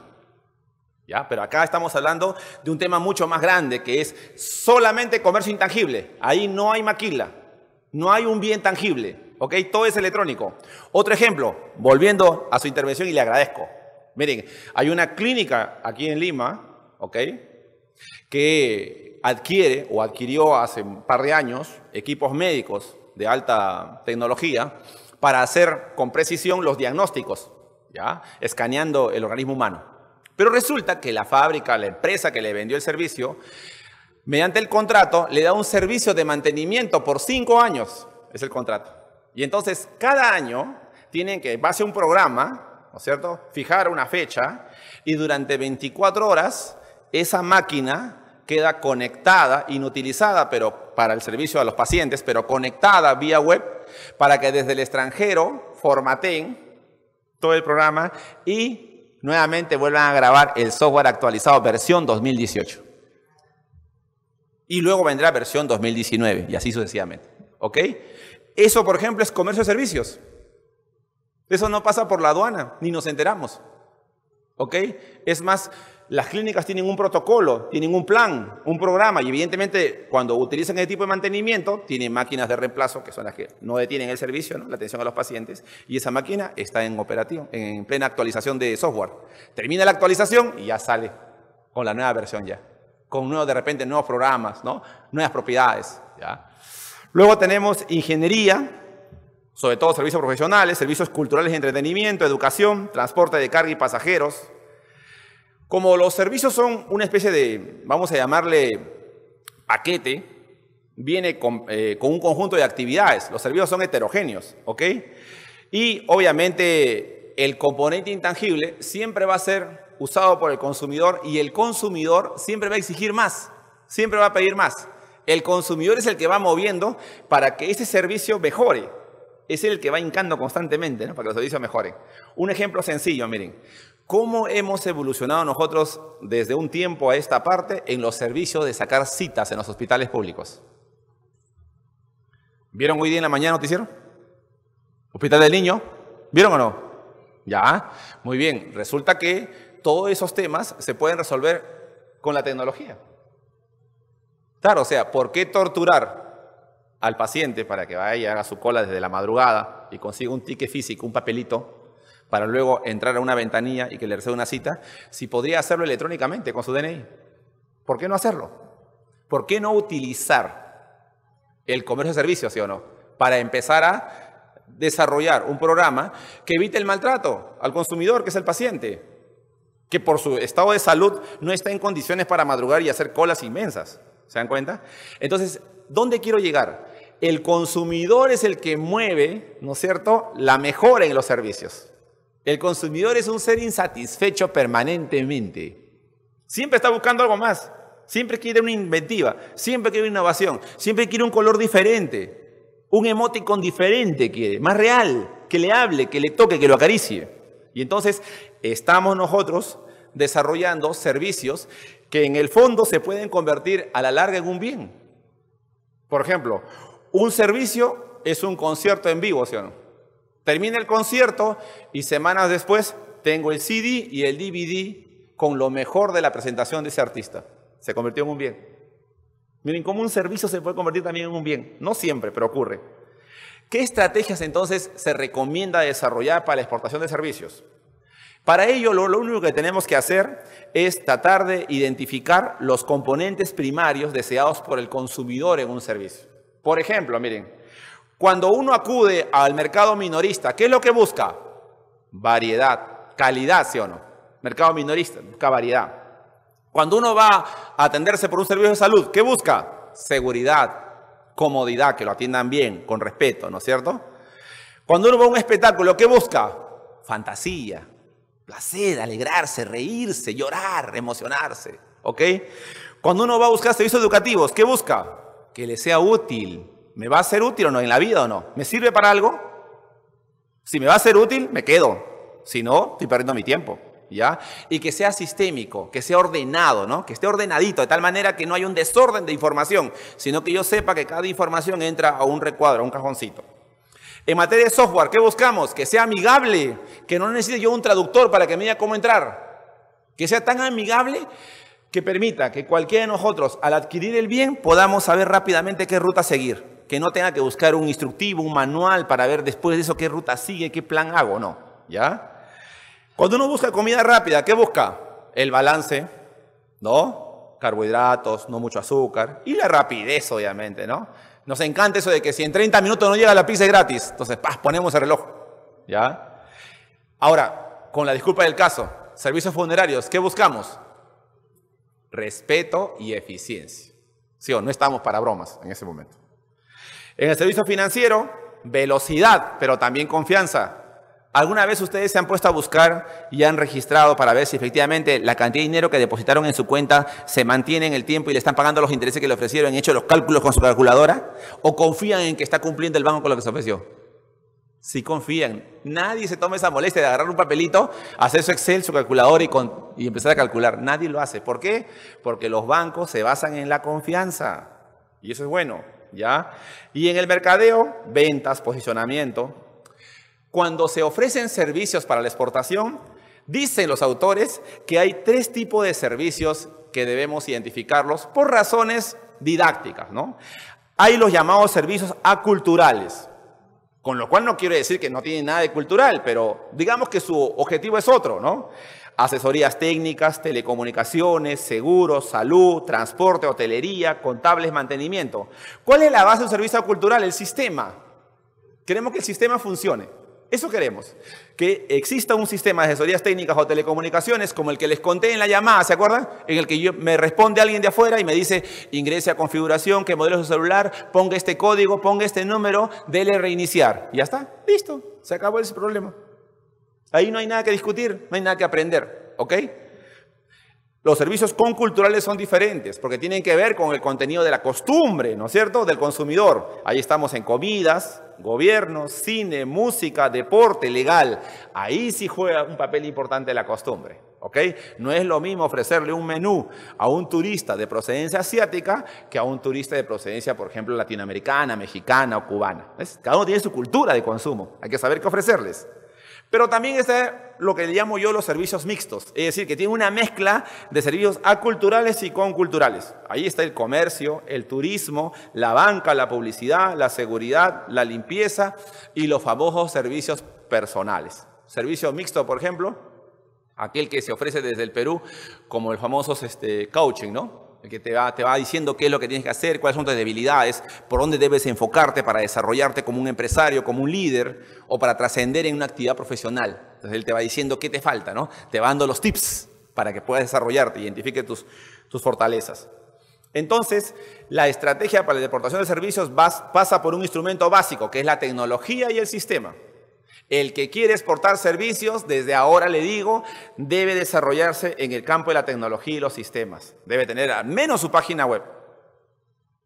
¿Ya? Pero acá estamos hablando de un tema mucho más grande que es solamente comercio intangible. Ahí no hay maquila. No hay un bien tangible, ¿ok? Todo es electrónico. Otro ejemplo, volviendo a su intervención y le agradezco. Miren, hay una clínica aquí en Lima, ¿ok? Que adquiere o adquirió hace un par de años equipos médicos de alta tecnología para hacer con precisión los diagnósticos, ¿ya? Escaneando el organismo humano. Pero resulta que la fábrica, la empresa que le vendió el servicio, mediante el contrato, le da un servicio de mantenimiento por cinco años. Es el contrato. Y entonces, cada año tienen que, base un programa, ¿no es cierto?, fijar una fecha y durante 24 horas esa máquina queda conectada, inutilizada, pero para el servicio a los pacientes, pero conectada vía web para que desde el extranjero formateen todo el programa y nuevamente vuelvan a grabar el software actualizado versión 2018. Y luego vendrá versión 2019 y así sucesivamente. ¿Ok? Eso, por ejemplo, es comercio de servicios. Eso no pasa por la aduana, ni nos enteramos. ¿Ok? Es más, las clínicas tienen un protocolo, tienen un plan, un programa, y evidentemente cuando utilizan ese tipo de mantenimiento, tienen máquinas de reemplazo, que son las que no detienen el servicio, la atención a los pacientes, y esa máquina está en operativo, en plena actualización de software. Termina la actualización y ya sale con la nueva versión ya con nuevos, de repente nuevos programas, ¿no? nuevas propiedades. Luego tenemos ingeniería, sobre todo servicios profesionales, servicios culturales y entretenimiento, educación, transporte de carga y pasajeros. Como los servicios son una especie de, vamos a llamarle, paquete, viene con, eh, con un conjunto de actividades. Los servicios son heterogéneos, ¿ok? Y obviamente el componente intangible siempre va a ser usado por el consumidor y el consumidor siempre va a exigir más, siempre va a pedir más. El consumidor es el que va moviendo para que ese servicio mejore. Es el que va hincando constantemente para que los servicios mejoren. Un ejemplo sencillo, miren. ¿Cómo hemos evolucionado nosotros desde un tiempo a esta parte en los servicios de sacar citas en los hospitales públicos? ¿Vieron hoy día en la mañana noticiero? Hospital del Niño. ¿Vieron o no? Ya. Muy bien. Resulta que todos esos temas se pueden resolver con la tecnología. Claro, o sea, ¿por qué torturar al paciente para que vaya y haga su cola desde la madrugada y consiga un ticket físico, un papelito, para luego entrar a una ventanilla y que le reciba una cita, si podría hacerlo electrónicamente con su DNI? ¿Por qué no hacerlo? ¿Por qué no utilizar el comercio de servicios, sí o no? Para empezar a desarrollar un programa que evite el maltrato al consumidor, que es el paciente que por su estado de salud no está en condiciones para madrugar y hacer colas inmensas. ¿Se dan cuenta? Entonces, ¿dónde quiero llegar? El consumidor es el que mueve, ¿no es cierto?, la mejora en los servicios. El consumidor es un ser insatisfecho permanentemente. Siempre está buscando algo más. Siempre quiere una inventiva, siempre quiere una innovación, siempre quiere un color diferente, un emoticon diferente quiere, más real, que le hable, que le toque, que lo acaricie. Y entonces estamos nosotros desarrollando servicios que en el fondo se pueden convertir a la larga en un bien. Por ejemplo, un servicio es un concierto en vivo, ¿sí no? Termina el concierto y semanas después tengo el CD y el DVD con lo mejor de la presentación de ese artista. Se convirtió en un bien. Miren cómo un servicio se puede convertir también en un bien. No siempre, pero ocurre. ¿Qué estrategias entonces se recomienda desarrollar para la exportación de servicios? Para ello, lo, único que tenemos que hacer es tratar de identificar los componentes primarios deseados por el consumidor en un servicio. Por ejemplo, miren, cuando uno acude al mercado minorista, ¿qué es lo que busca? Variedad, calidad, ¿sí o no? Mercado minorista, busca variedad. Cuando uno va a atenderse por un servicio de salud, ¿qué busca? Seguridad, comodidad, que lo atiendan bien, con respeto, ¿no es cierto? Cuando uno va a un espectáculo, ¿qué busca? Fantasía, placer, alegrarse, reírse, llorar, emocionarse, ¿ok? Cuando uno va a buscar servicios educativos, ¿qué busca? Que le sea útil. ¿Me va a ser útil o no en la vida o no? ¿Me sirve para algo? Si me va a ser útil, me quedo. Si no, estoy perdiendo mi tiempo. Y que sea sistémico, que sea ordenado, ¿no? Que esté ordenadito, de tal manera que no haya un desorden de información, sino que yo sepa que cada información entra a un recuadro, a un cajoncito. En materia de software, ¿qué buscamos? Que sea amigable, que no necesite yo un traductor para que me diga cómo entrar. Que sea tan amigable que permita que cualquiera de nosotros, al adquirir el bien, podamos saber rápidamente qué ruta seguir. Que no tenga que buscar un instructivo, un manual para ver después de eso qué ruta sigue, qué plan hago, no. ¿Ya? Cuando uno busca comida rápida, ¿qué busca? El balance, ¿no? Carbohidratos, no mucho azúcar y la rapidez, obviamente, ¿no? Nos encanta eso de que si en 30 minutos no llega la pizza gratis, entonces ponemos el reloj, ¿ya? Ahora, con la disculpa del caso, servicios funerarios, ¿qué buscamos? Respeto y eficiencia. Sí o no estamos para bromas en ese momento. En el servicio financiero, velocidad, pero también confianza. ¿Alguna vez ustedes se han puesto a buscar y han registrado para ver si efectivamente la cantidad de dinero que depositaron en su cuenta se mantiene en el tiempo y le están pagando los intereses que le ofrecieron, han hecho los cálculos con su calculadora? ¿O confían en que está cumpliendo el banco con lo que se ofreció? Si sí, confían, nadie se toma esa molestia de agarrar un papelito, hacer su Excel, su calculadora y, y empezar a calcular. Nadie lo hace. ¿Por qué? Porque los bancos se basan en la confianza. Y eso es bueno, ¿ya? Y en el mercadeo, ventas, posicionamiento, cuando se ofrecen servicios para la exportación, dicen los autores que hay tres tipos de servicios que debemos identificarlos por razones didácticas, ¿no? Hay los llamados servicios aculturales, con lo cual no quiero decir que no tienen nada de cultural, pero digamos que su objetivo es otro, ¿no? Asesorías técnicas, telecomunicaciones, seguros, salud, transporte, hotelería, contables, mantenimiento. ¿Cuál es la base de un servicio cultural? El sistema. Queremos que el sistema funcione. Eso queremos, que exista un sistema de asesorías técnicas o telecomunicaciones como el que les conté en la llamada, ¿se acuerdan? En el que yo, me responde alguien de afuera y me dice, ingrese a configuración, que modelo su celular, ponga este código, ponga este número, dele reiniciar. Y Ya está, listo, se acabó ese problema. Ahí no hay nada que discutir, no hay nada que aprender, ¿ok? Los servicios conculturales son diferentes porque tienen que ver con el contenido de la costumbre, ¿no es cierto?, del consumidor. Ahí estamos en comidas, gobierno, cine, música, deporte, legal. Ahí sí juega un papel importante la costumbre. No es lo mismo ofrecerle un menú a un turista de procedencia asiática que a un turista de procedencia, por ejemplo, latinoamericana, mexicana o cubana. Cada uno tiene su cultura de consumo. Hay que saber qué ofrecerles. Pero también está lo que llamo yo los servicios mixtos, es decir, que tiene una mezcla de servicios aculturales y conculturales. Ahí está el comercio, el turismo, la banca, la publicidad, la seguridad, la limpieza y los famosos servicios personales. Servicio mixto, por ejemplo, aquel que se ofrece desde el Perú como el famoso este, coaching, ¿no? que te va, te va diciendo qué es lo que tienes que hacer, cuáles son tus debilidades, por dónde debes enfocarte para desarrollarte como un empresario, como un líder o para trascender en una actividad profesional. Entonces él te va diciendo qué te falta, ¿no? Te va dando los tips para que puedas desarrollarte, identifique tus, tus fortalezas. Entonces, la estrategia para la deportación de servicios pasa por un instrumento básico, que es la tecnología y el sistema. El que quiere exportar servicios, desde ahora le digo, debe desarrollarse en el campo de la tecnología y los sistemas. Debe tener al menos su página web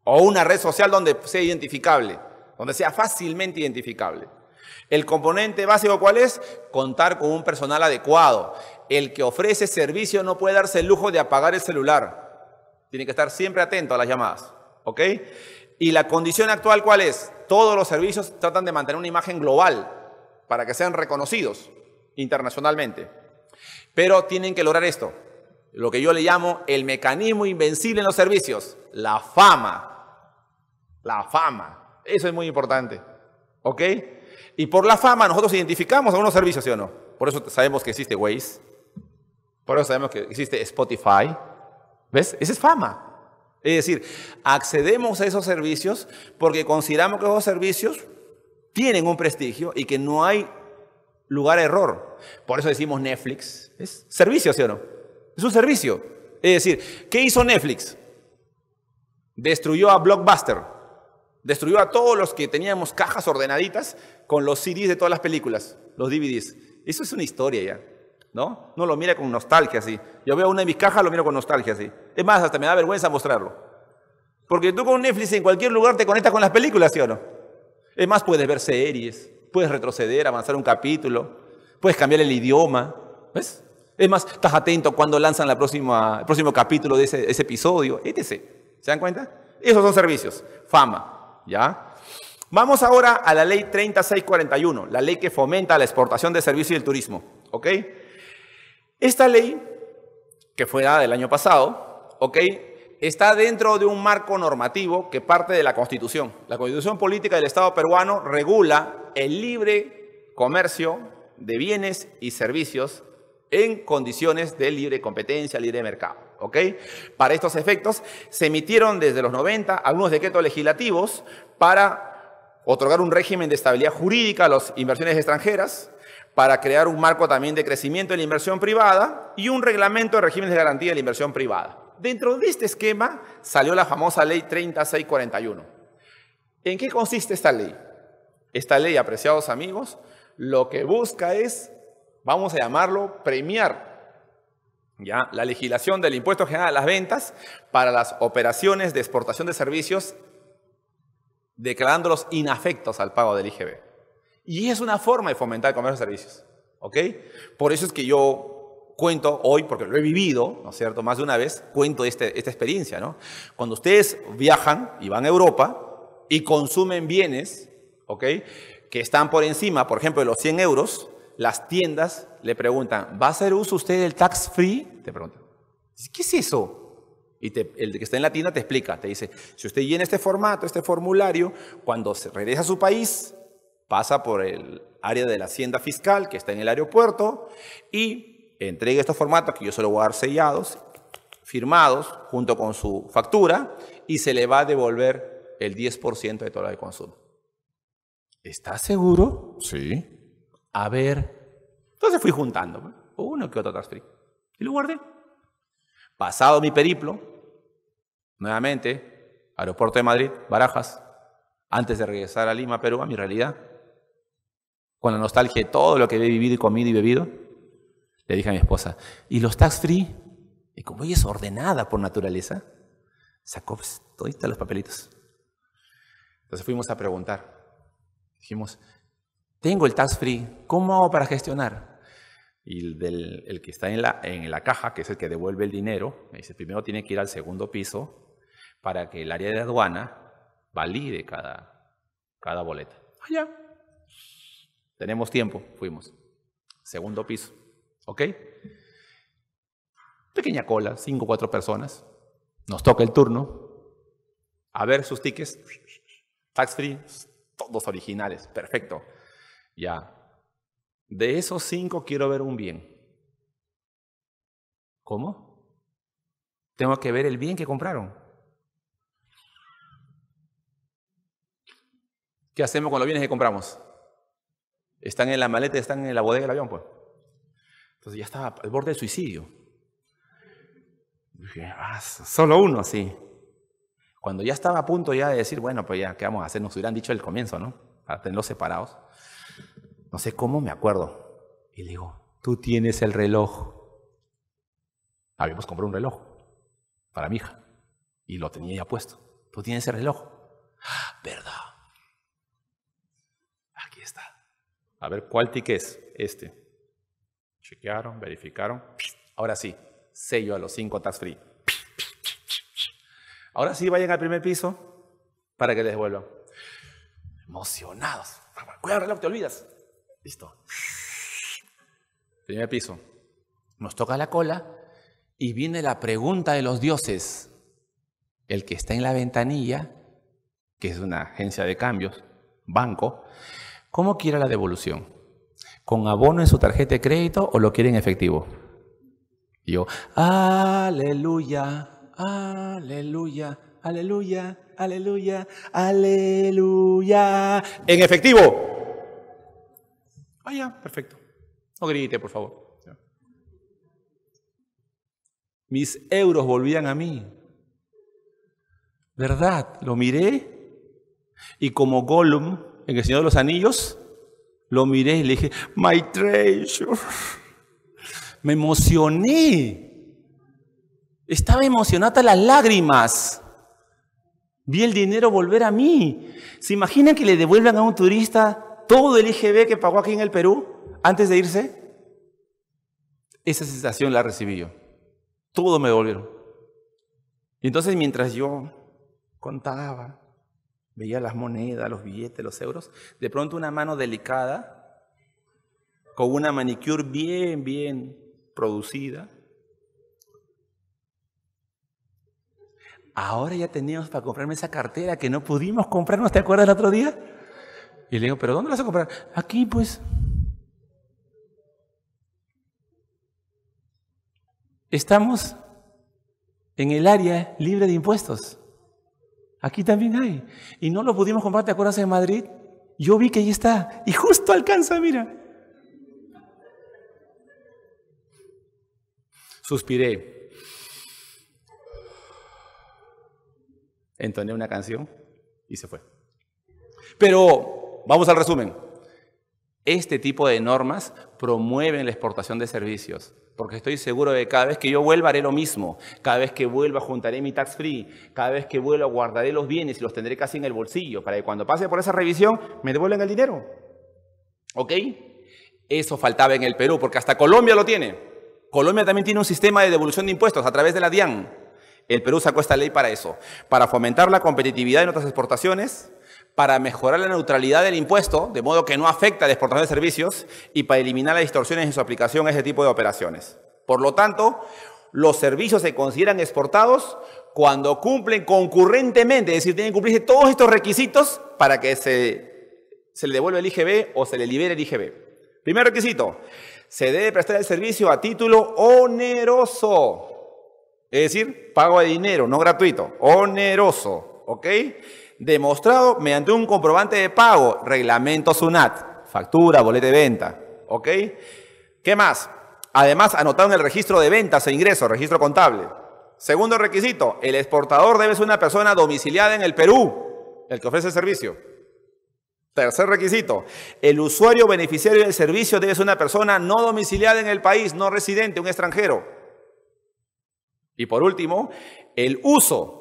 o una red social donde sea identificable, donde sea fácilmente identificable. El componente básico cuál es? Contar con un personal adecuado. El que ofrece servicio no puede darse el lujo de apagar el celular. Tiene que estar siempre atento a las llamadas. ¿Ok? Y la condición actual cuál es? Todos los servicios tratan de mantener una imagen global para que sean reconocidos internacionalmente. Pero tienen que lograr esto, lo que yo le llamo el mecanismo invencible en los servicios, la fama. La fama, eso es muy importante. ¿Ok? Y por la fama nosotros identificamos algunos servicios, ¿sí o no? Por eso sabemos que existe Waze, por eso sabemos que existe Spotify. ¿Ves? Esa es fama. Es decir, accedemos a esos servicios porque consideramos que esos servicios tienen un prestigio y que no hay lugar a error. Por eso decimos Netflix. Es servicio, ¿sí o no? Es un servicio. Es decir, ¿qué hizo Netflix? Destruyó a Blockbuster. Destruyó a todos los que teníamos cajas ordenaditas con los CDs de todas las películas, los DVDs. Eso es una historia ya, ¿no? No lo mira con nostalgia así. Yo veo una de mis cajas, lo miro con nostalgia así. Es más, hasta me da vergüenza mostrarlo. Porque tú con Netflix en cualquier lugar te conectas con las películas, ¿sí o no? Es más, puedes ver series, puedes retroceder, avanzar un capítulo, puedes cambiar el idioma. ¿Ves? Es más, estás atento cuando lanzan la próxima, el próximo capítulo de ese, ese episodio, etc. ¿Se dan cuenta? Esos son servicios. Fama. ¿Ya? Vamos ahora a la ley 3641, la ley que fomenta la exportación de servicios y el turismo. Esta ley, que fue dada el año pasado, ¿ok? está dentro de un marco normativo que parte de la Constitución. La Constitución Política del Estado peruano regula el libre comercio de bienes y servicios en condiciones de libre competencia, libre mercado. Para estos efectos se emitieron desde los 90 algunos decretos legislativos para otorgar un régimen de estabilidad jurídica a las inversiones extranjeras, para crear un marco también de crecimiento de la inversión privada y un reglamento de regímenes de garantía de la inversión privada. Dentro de este esquema salió la famosa ley 3641. ¿En qué consiste esta ley? Esta ley, apreciados amigos, lo que busca es, vamos a llamarlo, premiar ¿ya? la legislación del impuesto general a las ventas para las operaciones de exportación de servicios declarándolos inafectos al pago del IGB. Y es una forma de fomentar el comercio de servicios. ¿ok? Por eso es que yo cuento hoy, porque lo he vivido, ¿no es cierto?, más de una vez, cuento este, esta experiencia, ¿no? Cuando ustedes viajan y van a Europa y consumen bienes, ¿ok?, que están por encima, por ejemplo, de los 100 euros, las tiendas le preguntan, ¿va a hacer uso usted del tax free? Te preguntan, ¿qué es eso? Y el que está en la tienda te explica, te dice, si usted llena este formato, este formulario, cuando se regresa a su país, pasa por el área de la hacienda fiscal que está en el aeropuerto y entregue estos formatos que yo solo los voy a dar sellados, firmados junto con su factura y se le va a devolver el 10% de toda la de consumo. ¿Estás seguro? Sí. A ver. Entonces fui juntando pues, uno que otro tax y lo guardé. Pasado mi periplo, nuevamente, aeropuerto de Madrid, Barajas, antes de regresar a Lima, Perú, a mi realidad, con la nostalgia de todo lo que he vivido y comido y bebido, le dije a mi esposa, ¿y los tax free? Y como ella es ordenada por naturaleza, sacó pues, todos los papelitos. Entonces fuimos a preguntar. Dijimos, tengo el tax free, ¿cómo hago para gestionar? Y el que está en la, en la caja, que es el que devuelve el dinero, me dice, primero tiene que ir al segundo piso para que el área de aduana valide cada, cada boleta. Ah, ya. Tenemos tiempo, fuimos. Segundo piso. ¿Ok? Pequeña cola, cinco o cuatro personas. Nos toca el turno. A ver sus tickets. Tax free, todos originales. Perfecto. Ya. De esos cinco quiero ver un bien. ¿Cómo? Tengo que ver el bien que compraron. ¿Qué hacemos con los bienes que compramos? ¿Están en la maleta, están en la bodega del avión? Pues entonces ya estaba al borde del suicidio. Dije, ah, solo uno sí. Cuando ya estaba a punto ya de decir, bueno, pues ya, ¿qué vamos a hacer? Nos hubieran dicho el comienzo, ¿no? Para tenerlos separados. No sé cómo, me acuerdo. Y le digo, tú tienes el reloj. Habíamos comprado un reloj para mi hija. Y lo tenía ya puesto. Tú tienes el reloj. ¿Verdad? Aquí está. A ver, ¿cuál ticket es? Este. Chequearon, verificaron. Ahora sí, sello a los cinco tax free. Ahora sí, vayan al primer piso para que les devuelvan. Emocionados. Cuidado, te olvidas. Listo. Primer piso. Nos toca la cola y viene la pregunta de los dioses. El que está en la ventanilla, que es una agencia de cambios, banco, ¿cómo quiere la devolución? con abono en su tarjeta de crédito o lo quiere en efectivo? Y yo, aleluya, aleluya, aleluya, aleluya, aleluya, en efectivo. Ah, ya, perfecto. No grite, por favor. Mis euros volvían a mí. ¿Verdad? Lo miré y como Gollum en El Señor de los Anillos, lo miré y le dije, my treasure. Me emocioné. Estaba emocionada las lágrimas. Vi el dinero volver a mí. ¿Se imaginan que le devuelvan a un turista todo el IGB que pagó aquí en el Perú antes de irse? Esa sensación la recibí yo. Todo me devolvieron. Y entonces mientras yo contaba, Veía las monedas, los billetes, los euros. De pronto una mano delicada, con una manicure bien, bien producida. Ahora ya teníamos para comprarme esa cartera que no pudimos comprarnos, ¿te acuerdas el otro día? Y le digo, ¿pero dónde la vas a comprar? Aquí pues. Estamos en el área libre de impuestos. Aquí también hay. Y no lo pudimos comprar, ¿te acuerdas en Madrid? Yo vi que ahí está. Y justo alcanza, mira. Suspiré. Entoné una canción y se fue. Pero vamos al resumen. Este tipo de normas promueven la exportación de servicios, porque estoy seguro de que cada vez que yo vuelva haré lo mismo, cada vez que vuelva juntaré mi tax free, cada vez que vuelva guardaré los bienes y los tendré casi en el bolsillo, para que cuando pase por esa revisión me devuelvan el dinero. ¿Ok? Eso faltaba en el Perú, porque hasta Colombia lo tiene. Colombia también tiene un sistema de devolución de impuestos a través de la DIAN. El Perú sacó esta ley para eso, para fomentar la competitividad en otras exportaciones, para mejorar la neutralidad del impuesto, de modo que no afecta a la exportación de servicios, y para eliminar las distorsiones en su aplicación a ese tipo de operaciones. Por lo tanto, los servicios se consideran exportados cuando cumplen concurrentemente, es decir, tienen que cumplirse todos estos requisitos para que se, se le devuelva el IGB o se le libere el IGB. Primer requisito, se debe prestar el servicio a título oneroso, es decir, pago de dinero, no gratuito, oneroso, ¿ok? demostrado mediante un comprobante de pago, reglamento SUNAT, factura, boleto de venta. ¿Ok? ¿Qué más? Además, anotado en el registro de ventas e ingresos, registro contable. Segundo requisito, el exportador debe ser una persona domiciliada en el Perú, el que ofrece el servicio. Tercer requisito, el usuario beneficiario del servicio debe ser una persona no domiciliada en el país, no residente, un extranjero. Y por último, el uso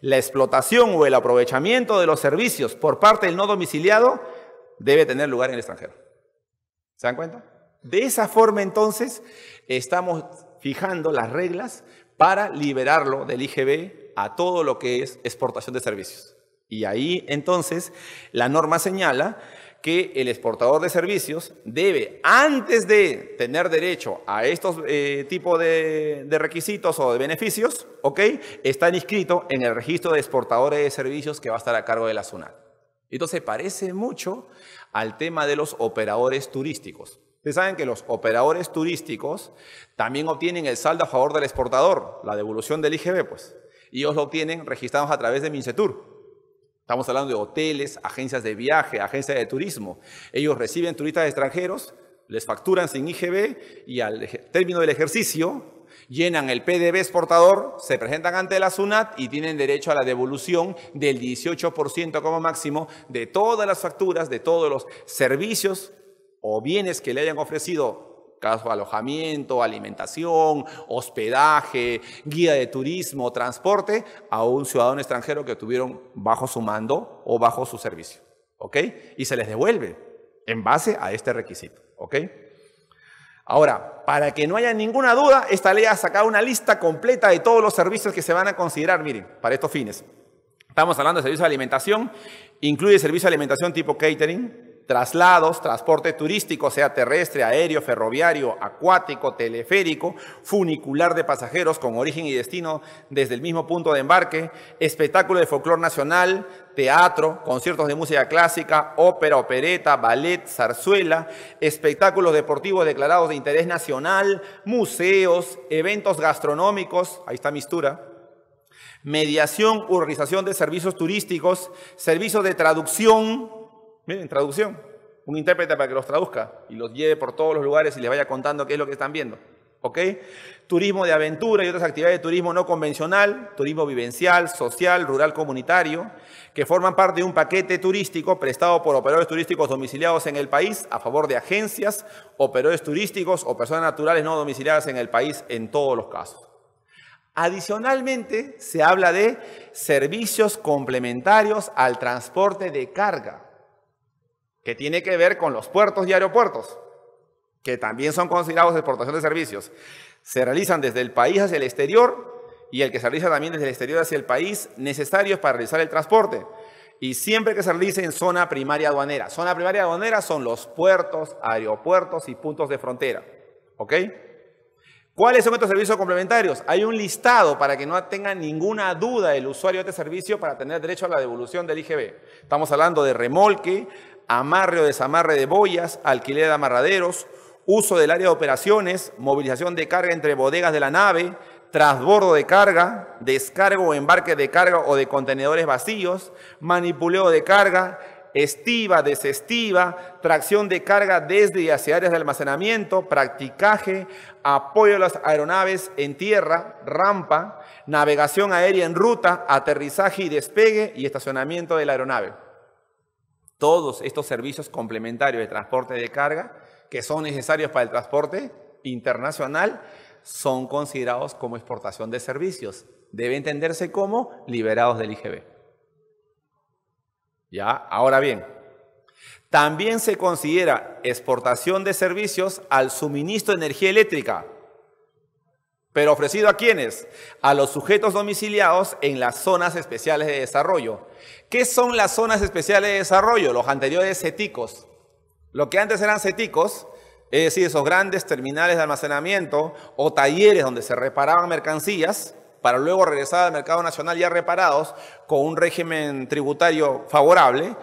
la explotación o el aprovechamiento de los servicios por parte del no domiciliado debe tener lugar en el extranjero. ¿Se dan cuenta? De esa forma entonces estamos fijando las reglas para liberarlo del IGB a todo lo que es exportación de servicios. Y ahí entonces la norma señala que el exportador de servicios debe, antes de tener derecho a estos eh, tipos de, requisitos o de beneficios, estar inscrito en el registro de exportadores de servicios que va a estar a cargo de la SUNAT. Entonces parece mucho al tema de los operadores turísticos. Ustedes saben que los operadores turísticos también obtienen el saldo a favor del exportador, la devolución del IGB, pues. Y ellos lo obtienen registrados a través de MINCETUR. Estamos hablando de hoteles, agencias de viaje, agencias de turismo. Ellos reciben turistas extranjeros, les facturan sin IGB y al término del ejercicio llenan el PDB exportador, se presentan ante la SUNAT y tienen derecho a la devolución del 18% como máximo de todas las facturas, de todos los servicios o bienes que le hayan ofrecido caso alojamiento, alimentación, hospedaje, guía de turismo, transporte, a un ciudadano extranjero que tuvieron bajo su mando o bajo su servicio. ¿Ok? Y se les devuelve en base a este requisito. ¿Ok? Ahora, para que no haya ninguna duda, esta ley ha sacado una lista completa de todos los servicios que se van a considerar, miren, para estos fines. Estamos hablando de servicios de alimentación, incluye servicio de alimentación tipo catering, traslados, transporte turístico, sea terrestre, aéreo, ferroviario, acuático, teleférico, funicular de pasajeros con origen y destino desde el mismo punto de embarque, espectáculo de folclore nacional, teatro, conciertos de música clásica, ópera, opereta, ballet, zarzuela, espectáculos deportivos declarados de interés nacional, museos, eventos gastronómicos, ahí está Mistura, mediación, organización de servicios turísticos, servicios de traducción, miren, traducción, un intérprete para que los traduzca y los lleve por todos los lugares y les vaya contando qué es lo que están viendo. ¿Ok? Turismo de aventura y otras actividades de turismo no convencional, turismo vivencial, social, rural, comunitario, que forman parte de un paquete turístico prestado por operadores turísticos domiciliados en el país a favor de agencias, operadores turísticos o personas naturales no domiciliadas en el país en todos los casos. Adicionalmente, se habla de servicios complementarios al transporte de carga que tiene que ver con los puertos y aeropuertos, que también son considerados exportación de servicios. Se realizan desde el país hacia el exterior y el que se realiza también desde el exterior hacia el país necesarios para realizar el transporte. Y siempre que se realice en zona primaria aduanera. Zona primaria aduanera son los puertos, aeropuertos y puntos de frontera. ¿Ok? ¿Cuáles son estos servicios complementarios? Hay un listado para que no tenga ninguna duda el usuario de este servicio para tener derecho a la devolución del IGB. Estamos hablando de remolque, amarre o desamarre de boyas, alquiler de amarraderos, uso del área de operaciones, movilización de carga entre bodegas de la nave, transbordo de carga, descargo o embarque de carga o de contenedores vacíos, manipuleo de carga, estiva, desestiva, tracción de carga desde y hacia áreas de almacenamiento, practicaje, apoyo a las aeronaves en tierra, rampa, navegación aérea en ruta, aterrizaje y despegue y estacionamiento de la aeronave todos estos servicios complementarios de transporte de carga que son necesarios para el transporte internacional son considerados como exportación de servicios. Debe entenderse como liberados del IGB. ¿Ya? Ahora bien, también se considera exportación de servicios al suministro de energía eléctrica pero ofrecido a quienes? A los sujetos domiciliados en las zonas especiales de desarrollo. ¿Qué son las zonas especiales de desarrollo? Los anteriores ceticos. Lo que antes eran ceticos, es decir, esos grandes terminales de almacenamiento o talleres donde se reparaban mercancías para luego regresar al mercado nacional ya reparados con un régimen tributario favorable,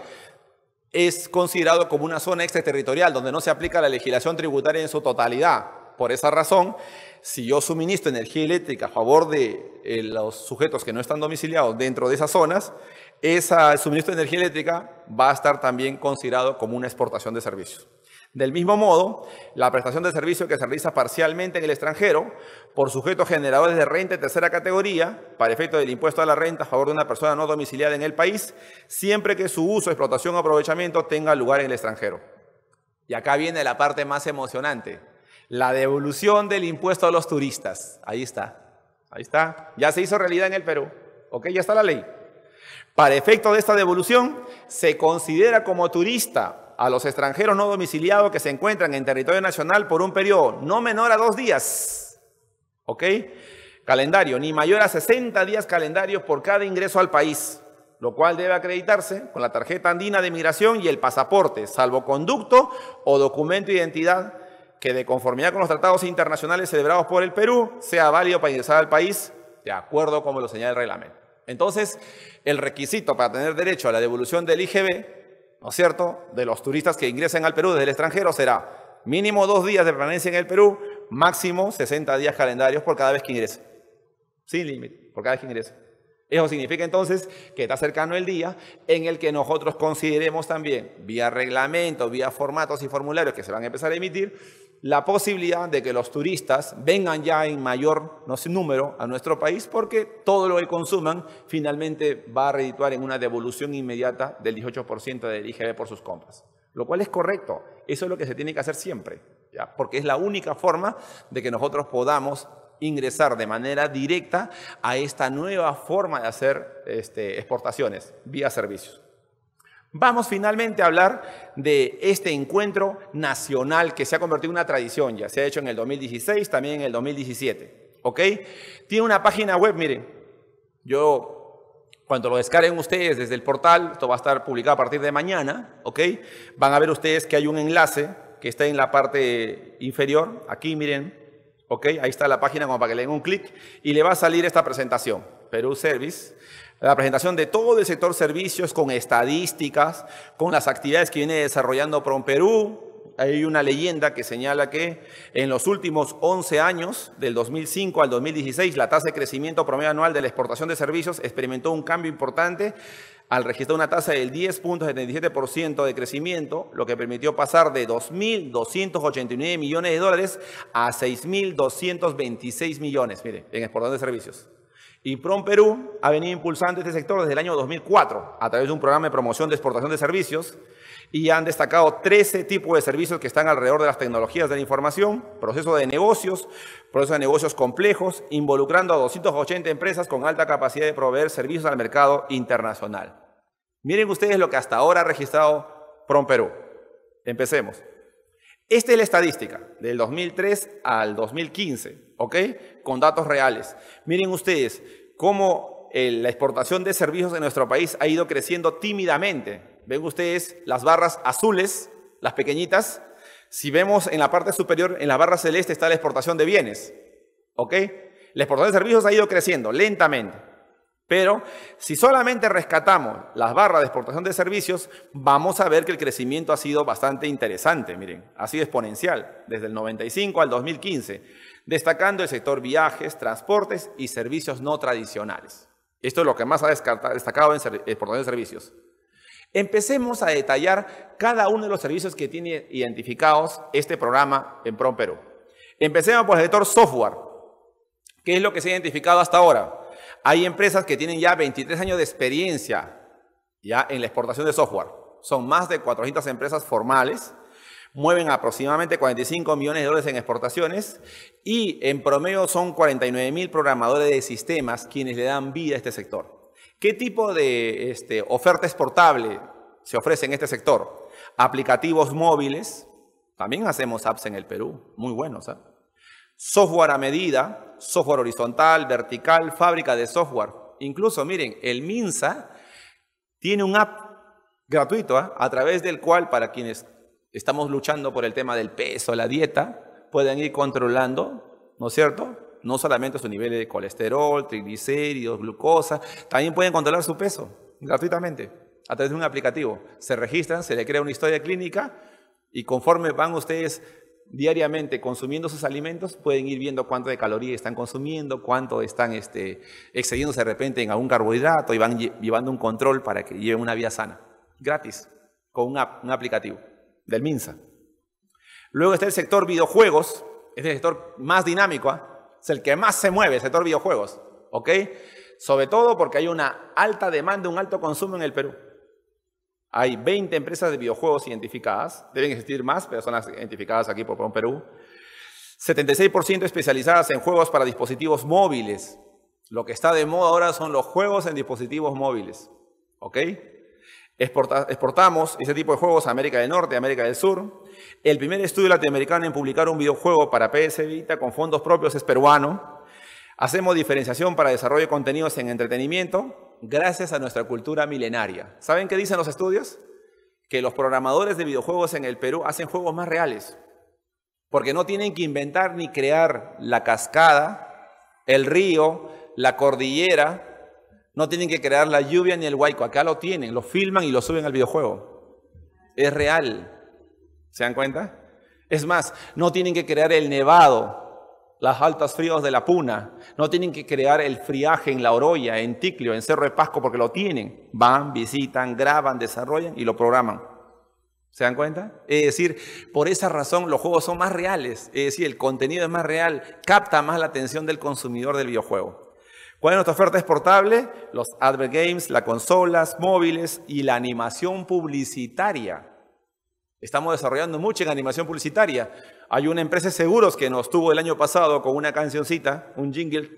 es considerado como una zona extraterritorial donde no se aplica la legislación tributaria en su totalidad. Por esa razón, si yo suministro energía eléctrica a favor de eh, los sujetos que no están domiciliados dentro de esas zonas, ese suministro de energía eléctrica va a estar también considerado como una exportación de servicios. Del mismo modo, la prestación de servicio que se realiza parcialmente en el extranjero por sujetos generadores de renta de tercera categoría, para efecto del impuesto a la renta a favor de una persona no domiciliada en el país, siempre que su uso, explotación o aprovechamiento tenga lugar en el extranjero. Y acá viene la parte más emocionante, la devolución del impuesto a los turistas. Ahí está. Ahí está. Ya se hizo realidad en el Perú. Ok, ya está la ley. Para efecto de esta devolución, se considera como turista a los extranjeros no domiciliados que se encuentran en territorio nacional por un periodo no menor a dos días. ¿Ok? Calendario, ni mayor a 60 días calendario por cada ingreso al país, lo cual debe acreditarse con la tarjeta andina de migración y el pasaporte, salvoconducto o documento de identidad que de conformidad con los tratados internacionales celebrados por el Perú sea válido para ingresar al país de acuerdo como lo señala el reglamento. Entonces, el requisito para tener derecho a la devolución del IGB, ¿no es cierto?, de los turistas que ingresen al Perú desde el extranjero será mínimo dos días de permanencia en el Perú, máximo 60 días calendarios por cada vez que ingresen. Sin límite, por cada vez que ingresen. Eso significa entonces que está cercano el día en el que nosotros consideremos también, vía reglamento, vía formatos y formularios que se van a empezar a emitir, la posibilidad de que los turistas vengan ya en mayor número a nuestro país porque todo lo que consuman finalmente va a redituar en una devolución inmediata del 18% del IGB por sus compras. Lo cual es correcto, eso es lo que se tiene que hacer siempre, ¿ya? porque es la única forma de que nosotros podamos ingresar de manera directa a esta nueva forma de hacer este, exportaciones vía servicios. Vamos finalmente a hablar de este encuentro nacional que se ha convertido en una tradición, ya se ha hecho en el 2016, también en el 2017, ¿ok? Tiene una página web, miren, yo cuando lo descarguen ustedes desde el portal, esto va a estar publicado a partir de mañana, ¿ok? Van a ver ustedes que hay un enlace que está en la parte inferior, aquí miren, ¿ok? Ahí está la página como para que le den un clic y le va a salir esta presentación, Perú Service la presentación de todo el sector servicios con estadísticas, con las actividades que viene desarrollando Perú. Hay una leyenda que señala que en los últimos 11 años, del 2005 al 2016, la tasa de crecimiento promedio anual de la exportación de servicios experimentó un cambio importante al registrar una tasa del 10.77% de crecimiento, lo que permitió pasar de 2.289 millones de dólares a 6.226 millones, mire, en exportación de servicios. Y Prom Perú ha venido impulsando este sector desde el año 2004 a través de un programa de promoción de exportación de servicios y han destacado 13 tipos de servicios que están alrededor de las tecnologías de la información, proceso de negocios, proceso de negocios complejos, involucrando a 280 empresas con alta capacidad de proveer servicios al mercado internacional. Miren ustedes lo que hasta ahora ha registrado Prom Perú. Empecemos. Esta es la estadística del 2003 al 2015, ¿ok? con datos reales. Miren ustedes cómo eh, la exportación de servicios en nuestro país ha ido creciendo tímidamente. Ven ustedes las barras azules, las pequeñitas. Si vemos en la parte superior, en la barra celeste está la exportación de bienes. ¿Ok? La exportación de servicios ha ido creciendo lentamente. Pero si solamente rescatamos las barras de exportación de servicios, vamos a ver que el crecimiento ha sido bastante interesante, miren, ha sido exponencial desde el 95 al 2015, destacando el sector viajes, transportes y servicios no tradicionales. Esto es lo que más ha destacado en exportación de servicios. Empecemos a detallar cada uno de los servicios que tiene identificados este programa en PROM Empecemos por el sector software, que es lo que se ha identificado hasta ahora. Hay empresas que tienen ya 23 años de experiencia ya en la exportación de software. Son más de 400 empresas formales, mueven aproximadamente 45 millones de dólares en exportaciones y en promedio son 49 mil programadores de sistemas quienes le dan vida a este sector. ¿Qué tipo de este, oferta exportable se ofrece en este sector? Aplicativos móviles, también hacemos apps en el Perú, muy buenos. ¿ah? Software a medida, software horizontal, vertical, fábrica de software. Incluso, miren, el MINSA tiene un app gratuito ¿ah? a través del cual para quienes estamos luchando por el tema del peso, la dieta, pueden ir controlando, ¿no es cierto? No solamente su nivel de colesterol, triglicéridos, glucosa, también pueden controlar su peso gratuitamente a través de un aplicativo. Se registran, se le crea una historia clínica y conforme van ustedes diariamente consumiendo sus alimentos, pueden ir viendo cuánto de calorías están consumiendo, cuánto están este, excediéndose de repente en algún carbohidrato y van llevando un control para que lleven una vida sana, gratis, con un, aplicativo del MINSA. Luego está el sector videojuegos, es el sector más dinámico, ¿ah? es el que más se mueve, el sector videojuegos, Sobre todo porque hay una alta demanda, un alto consumo en el Perú. Hay 20 empresas de videojuegos identificadas, deben existir más, personas identificadas aquí por Perú. 76% especializadas en juegos para dispositivos móviles. Lo que está de moda ahora son los juegos en dispositivos móviles. ¿Ok? exportamos ese tipo de juegos a América del Norte, América del Sur. El primer estudio latinoamericano en publicar un videojuego para PS Vita con fondos propios es peruano. Hacemos diferenciación para desarrollo de contenidos en entretenimiento gracias a nuestra cultura milenaria. ¿Saben qué dicen los estudios? Que los programadores de videojuegos en el Perú hacen juegos más reales, porque no tienen que inventar ni crear la cascada, el río, la cordillera, no tienen que crear la lluvia ni el huaico, acá lo tienen, lo filman y lo suben al videojuego. Es real. ¿Se dan cuenta? Es más, no tienen que crear el nevado, las altas fríos de la puna, no tienen que crear el friaje en La Orolla, en Ticlio, en Cerro de Pasco, porque lo tienen. Van, visitan, graban, desarrollan y lo programan. ¿Se dan cuenta? Es decir, por esa razón los juegos son más reales, es decir, el contenido es más real, capta más la atención del consumidor del videojuego. ¿Cuál es nuestra oferta exportable? Los advert games, las consolas, móviles y la animación publicitaria. Estamos desarrollando mucho en animación publicitaria. Hay una empresa de seguros que nos tuvo el año pasado con una cancioncita, un jingle,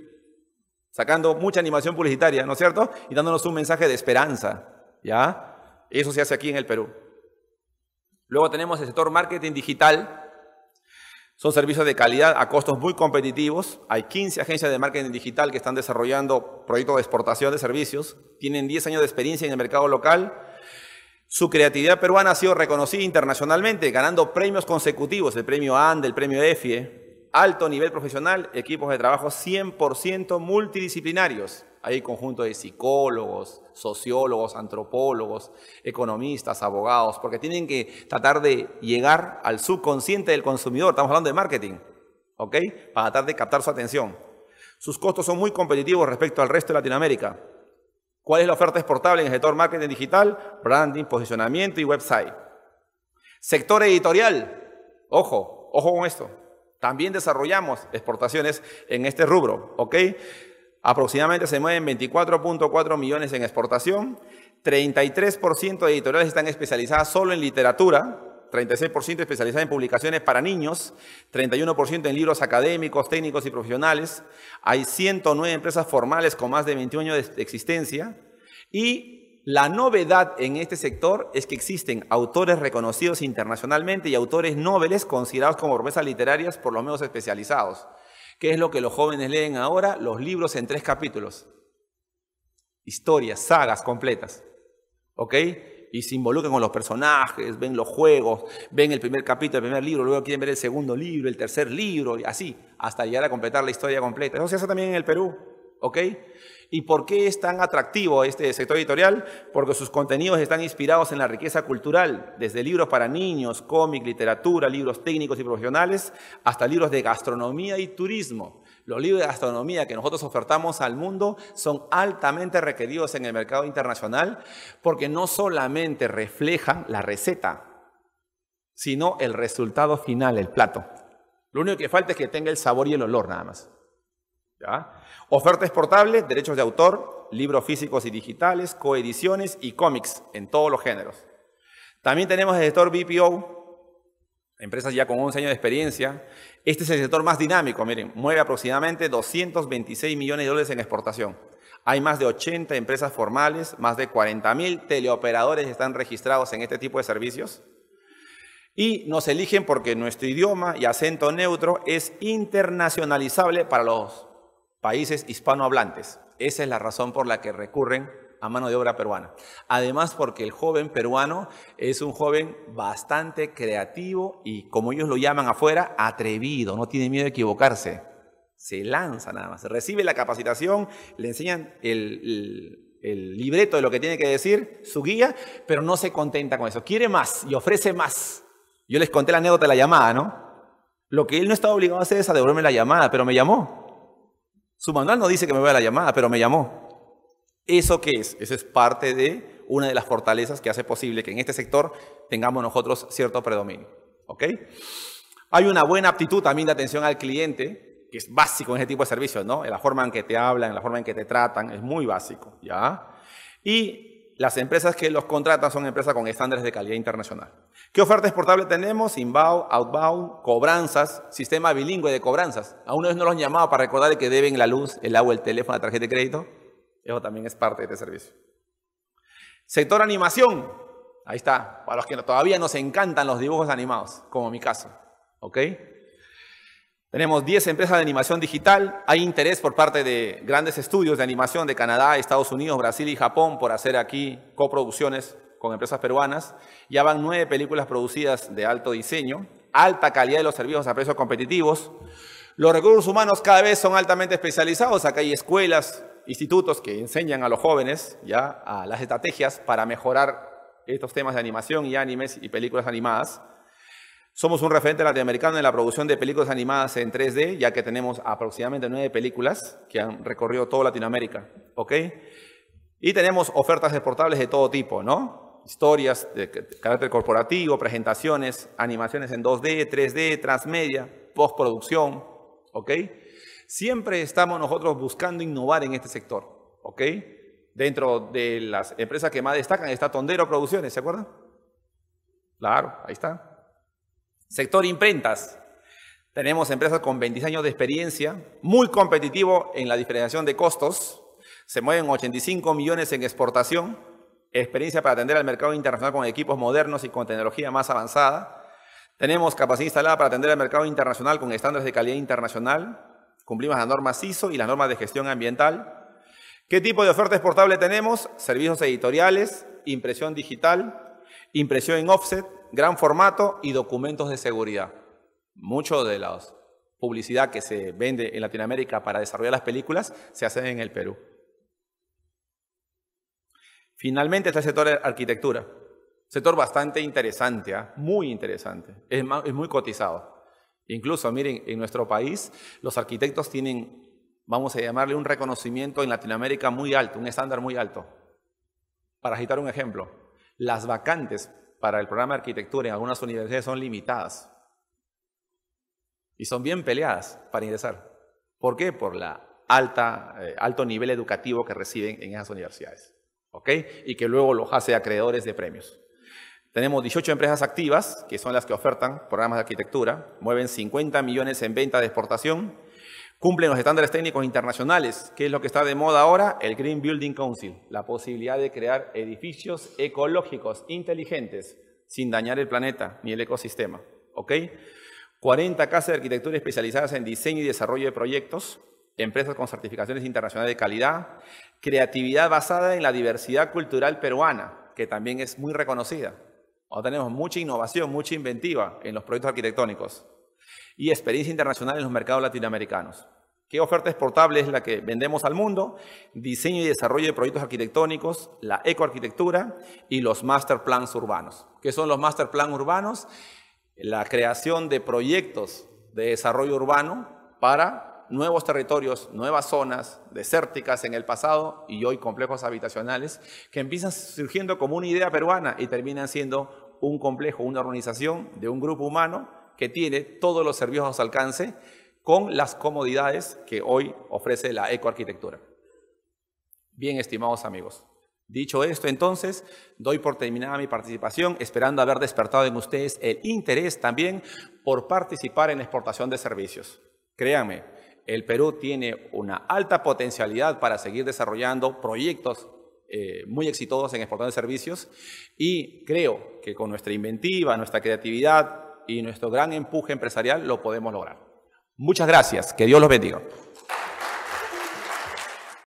sacando mucha animación publicitaria, ¿no es cierto? Y dándonos un mensaje de esperanza, ¿ya? Eso se hace aquí en el Perú. Luego tenemos el sector marketing digital. Son servicios de calidad a costos muy competitivos. Hay 15 agencias de marketing digital que están desarrollando proyectos de exportación de servicios. Tienen 10 años de experiencia en el mercado local su creatividad peruana ha sido reconocida internacionalmente, ganando premios consecutivos, el premio AND, el premio EFIE, alto nivel profesional, equipos de trabajo 100% multidisciplinarios. Hay conjunto de psicólogos, sociólogos, antropólogos, economistas, abogados, porque tienen que tratar de llegar al subconsciente del consumidor. Estamos hablando de marketing, ¿ok? Para tratar de captar su atención. Sus costos son muy competitivos respecto al resto de Latinoamérica. ¿Cuál es la oferta exportable en el sector marketing digital? Branding, posicionamiento y website. Sector editorial. Ojo, ojo con esto. También desarrollamos exportaciones en este rubro, ¿ok? Aproximadamente se mueven 24.4 millones en exportación. 33% de editoriales están especializadas solo en literatura, 36% especializada en publicaciones para niños, 31% en libros académicos, técnicos y profesionales. Hay 109 empresas formales con más de 21 años de existencia. Y la novedad en este sector es que existen autores reconocidos internacionalmente y autores nobles considerados como promesas literarias por los medios especializados. ¿Qué es lo que los jóvenes leen ahora? Los libros en tres capítulos. Historias, sagas completas. ¿Ok? y se involucran con los personajes, ven los juegos, ven el primer capítulo, el primer libro, luego quieren ver el segundo libro, el tercer libro, y así, hasta llegar a completar la historia completa. Eso se hace también en el Perú, ¿ok? ¿Y por qué es tan atractivo este sector editorial? Porque sus contenidos están inspirados en la riqueza cultural, desde libros para niños, cómic, literatura, libros técnicos y profesionales, hasta libros de gastronomía y turismo. Los libros de gastronomía que nosotros ofertamos al mundo son altamente requeridos en el mercado internacional porque no solamente reflejan la receta, sino el resultado final, el plato. Lo único que falta es que tenga el sabor y el olor nada más. ¿Ya? portables, derechos de autor, libros físicos y digitales, coediciones y cómics en todos los géneros. También tenemos el editor BPO, empresas ya con 11 años de experiencia. Este es el sector más dinámico, miren, mueve aproximadamente 226 millones de dólares en exportación. Hay más de 80 empresas formales, más de 40 mil teleoperadores están registrados en este tipo de servicios. Y nos eligen porque nuestro idioma y acento neutro es internacionalizable para los países hispanohablantes. Esa es la razón por la que recurren a mano de obra peruana. Además, porque el joven peruano es un joven bastante creativo y, como ellos lo llaman afuera, atrevido, no tiene miedo de equivocarse. Se lanza nada más, recibe la capacitación, le enseñan el, libreto de lo que tiene que decir, su guía, pero no se contenta con eso. Quiere más y ofrece más. Yo les conté la anécdota de la llamada, ¿no? Lo que él no estaba obligado a hacer es a devolverme la llamada, pero me llamó. Su manual no dice que me vaya a la llamada, pero me llamó. ¿Eso qué es? Eso es parte de una de las fortalezas que hace posible que en este sector tengamos nosotros cierto predominio. Hay una buena aptitud también de atención al cliente, que es básico en este tipo de servicios, ¿no? En la forma en que te hablan, en la forma en que te tratan, es muy básico, ¿ya? Y las empresas que los contratan son empresas con estándares de calidad internacional. ¿Qué ofertas portables tenemos? Inbound, outbound, cobranzas, sistema bilingüe de cobranzas. ¿A uno no los han llamado para recordarle que deben la luz, el agua, el teléfono, la tarjeta de crédito? Eso también es parte de este servicio. Sector animación. Ahí está. Para los que todavía nos encantan los dibujos animados, como mi caso. ¿Ok? Tenemos 10 empresas de animación digital. Hay interés por parte de grandes estudios de animación de Canadá, Estados Unidos, Brasil y Japón por hacer aquí coproducciones con empresas peruanas. Ya van 9 películas producidas de alto diseño, alta calidad de los servicios a precios competitivos. Los recursos humanos cada vez son altamente especializados. Acá hay escuelas, institutos que enseñan a los jóvenes ya a las estrategias para mejorar estos temas de animación y animes y películas animadas. Somos un referente latinoamericano en la producción de películas animadas en 3D, ya que tenemos aproximadamente nueve películas que han recorrido toda Latinoamérica. ¿ok? Y tenemos ofertas exportables de todo tipo, ¿no? Historias de carácter corporativo, presentaciones, animaciones en 2D, 3D, transmedia, postproducción, ¿ok? siempre estamos nosotros buscando innovar en este sector, ¿ok? Dentro de las empresas que más destacan está Tondero Producciones, ¿se acuerdan? Claro, ahí está. Sector imprentas. Tenemos empresas con 20 años de experiencia, muy competitivo en la diferenciación de costos. Se mueven 85 millones en exportación, experiencia para atender al mercado internacional con equipos modernos y con tecnología más avanzada. Tenemos capacidad instalada para atender al mercado internacional con estándares de calidad internacional. Cumplimos las normas ISO y las normas de gestión ambiental. ¿Qué tipo de oferta exportable tenemos? Servicios editoriales, impresión digital, impresión en offset, gran formato y documentos de seguridad. Mucho de la publicidad que se vende en Latinoamérica para desarrollar las películas se hace en el Perú. Finalmente está el sector de arquitectura. Sector bastante interesante, ¿ah? muy interesante. es muy cotizado. Incluso, miren, en nuestro país los arquitectos tienen, vamos a llamarle un reconocimiento en Latinoamérica muy alto, un estándar muy alto. Para citar un ejemplo, las vacantes para el programa de arquitectura en algunas universidades son limitadas y son bien peleadas para ingresar. ¿Por qué? Por la alta, eh, alto nivel educativo que reciben en esas universidades. ¿Ok? Y que luego los hace acreedores de premios. Tenemos 18 empresas activas, que son las que ofertan programas de arquitectura, mueven 50 millones en venta de exportación, cumplen los estándares técnicos internacionales, que es lo que está de moda ahora, el Green Building Council, la posibilidad de crear edificios ecológicos inteligentes sin dañar el planeta ni el ecosistema. ¿ok? 40 casas de arquitectura especializadas en diseño y desarrollo de proyectos, empresas con certificaciones internacionales de calidad, creatividad basada en la diversidad cultural peruana, que también es muy reconocida. Ahora tenemos mucha innovación, mucha inventiva en los proyectos arquitectónicos y experiencia internacional en los mercados latinoamericanos. ¿Qué oferta exportable es la que vendemos al mundo? Diseño y desarrollo de proyectos arquitectónicos, la ecoarquitectura y los master plans urbanos. ¿Qué son los master plans urbanos? La creación de proyectos de desarrollo urbano para nuevos territorios, nuevas zonas desérticas en el pasado y hoy complejos habitacionales que empiezan surgiendo como una idea peruana y terminan siendo un complejo, una organización de un grupo humano que tiene todos los servicios a su alcance con las comodidades que hoy ofrece la ecoarquitectura. Bien, estimados amigos. Dicho esto, entonces, doy por terminada mi participación, esperando haber despertado en ustedes el interés también por participar en la exportación de servicios. Créanme, el Perú tiene una alta potencialidad para seguir desarrollando proyectos eh, muy exitosos en exportación de servicios y creo que con nuestra inventiva, nuestra creatividad y nuestro gran empuje empresarial lo podemos lograr. Muchas gracias, que Dios los bendiga.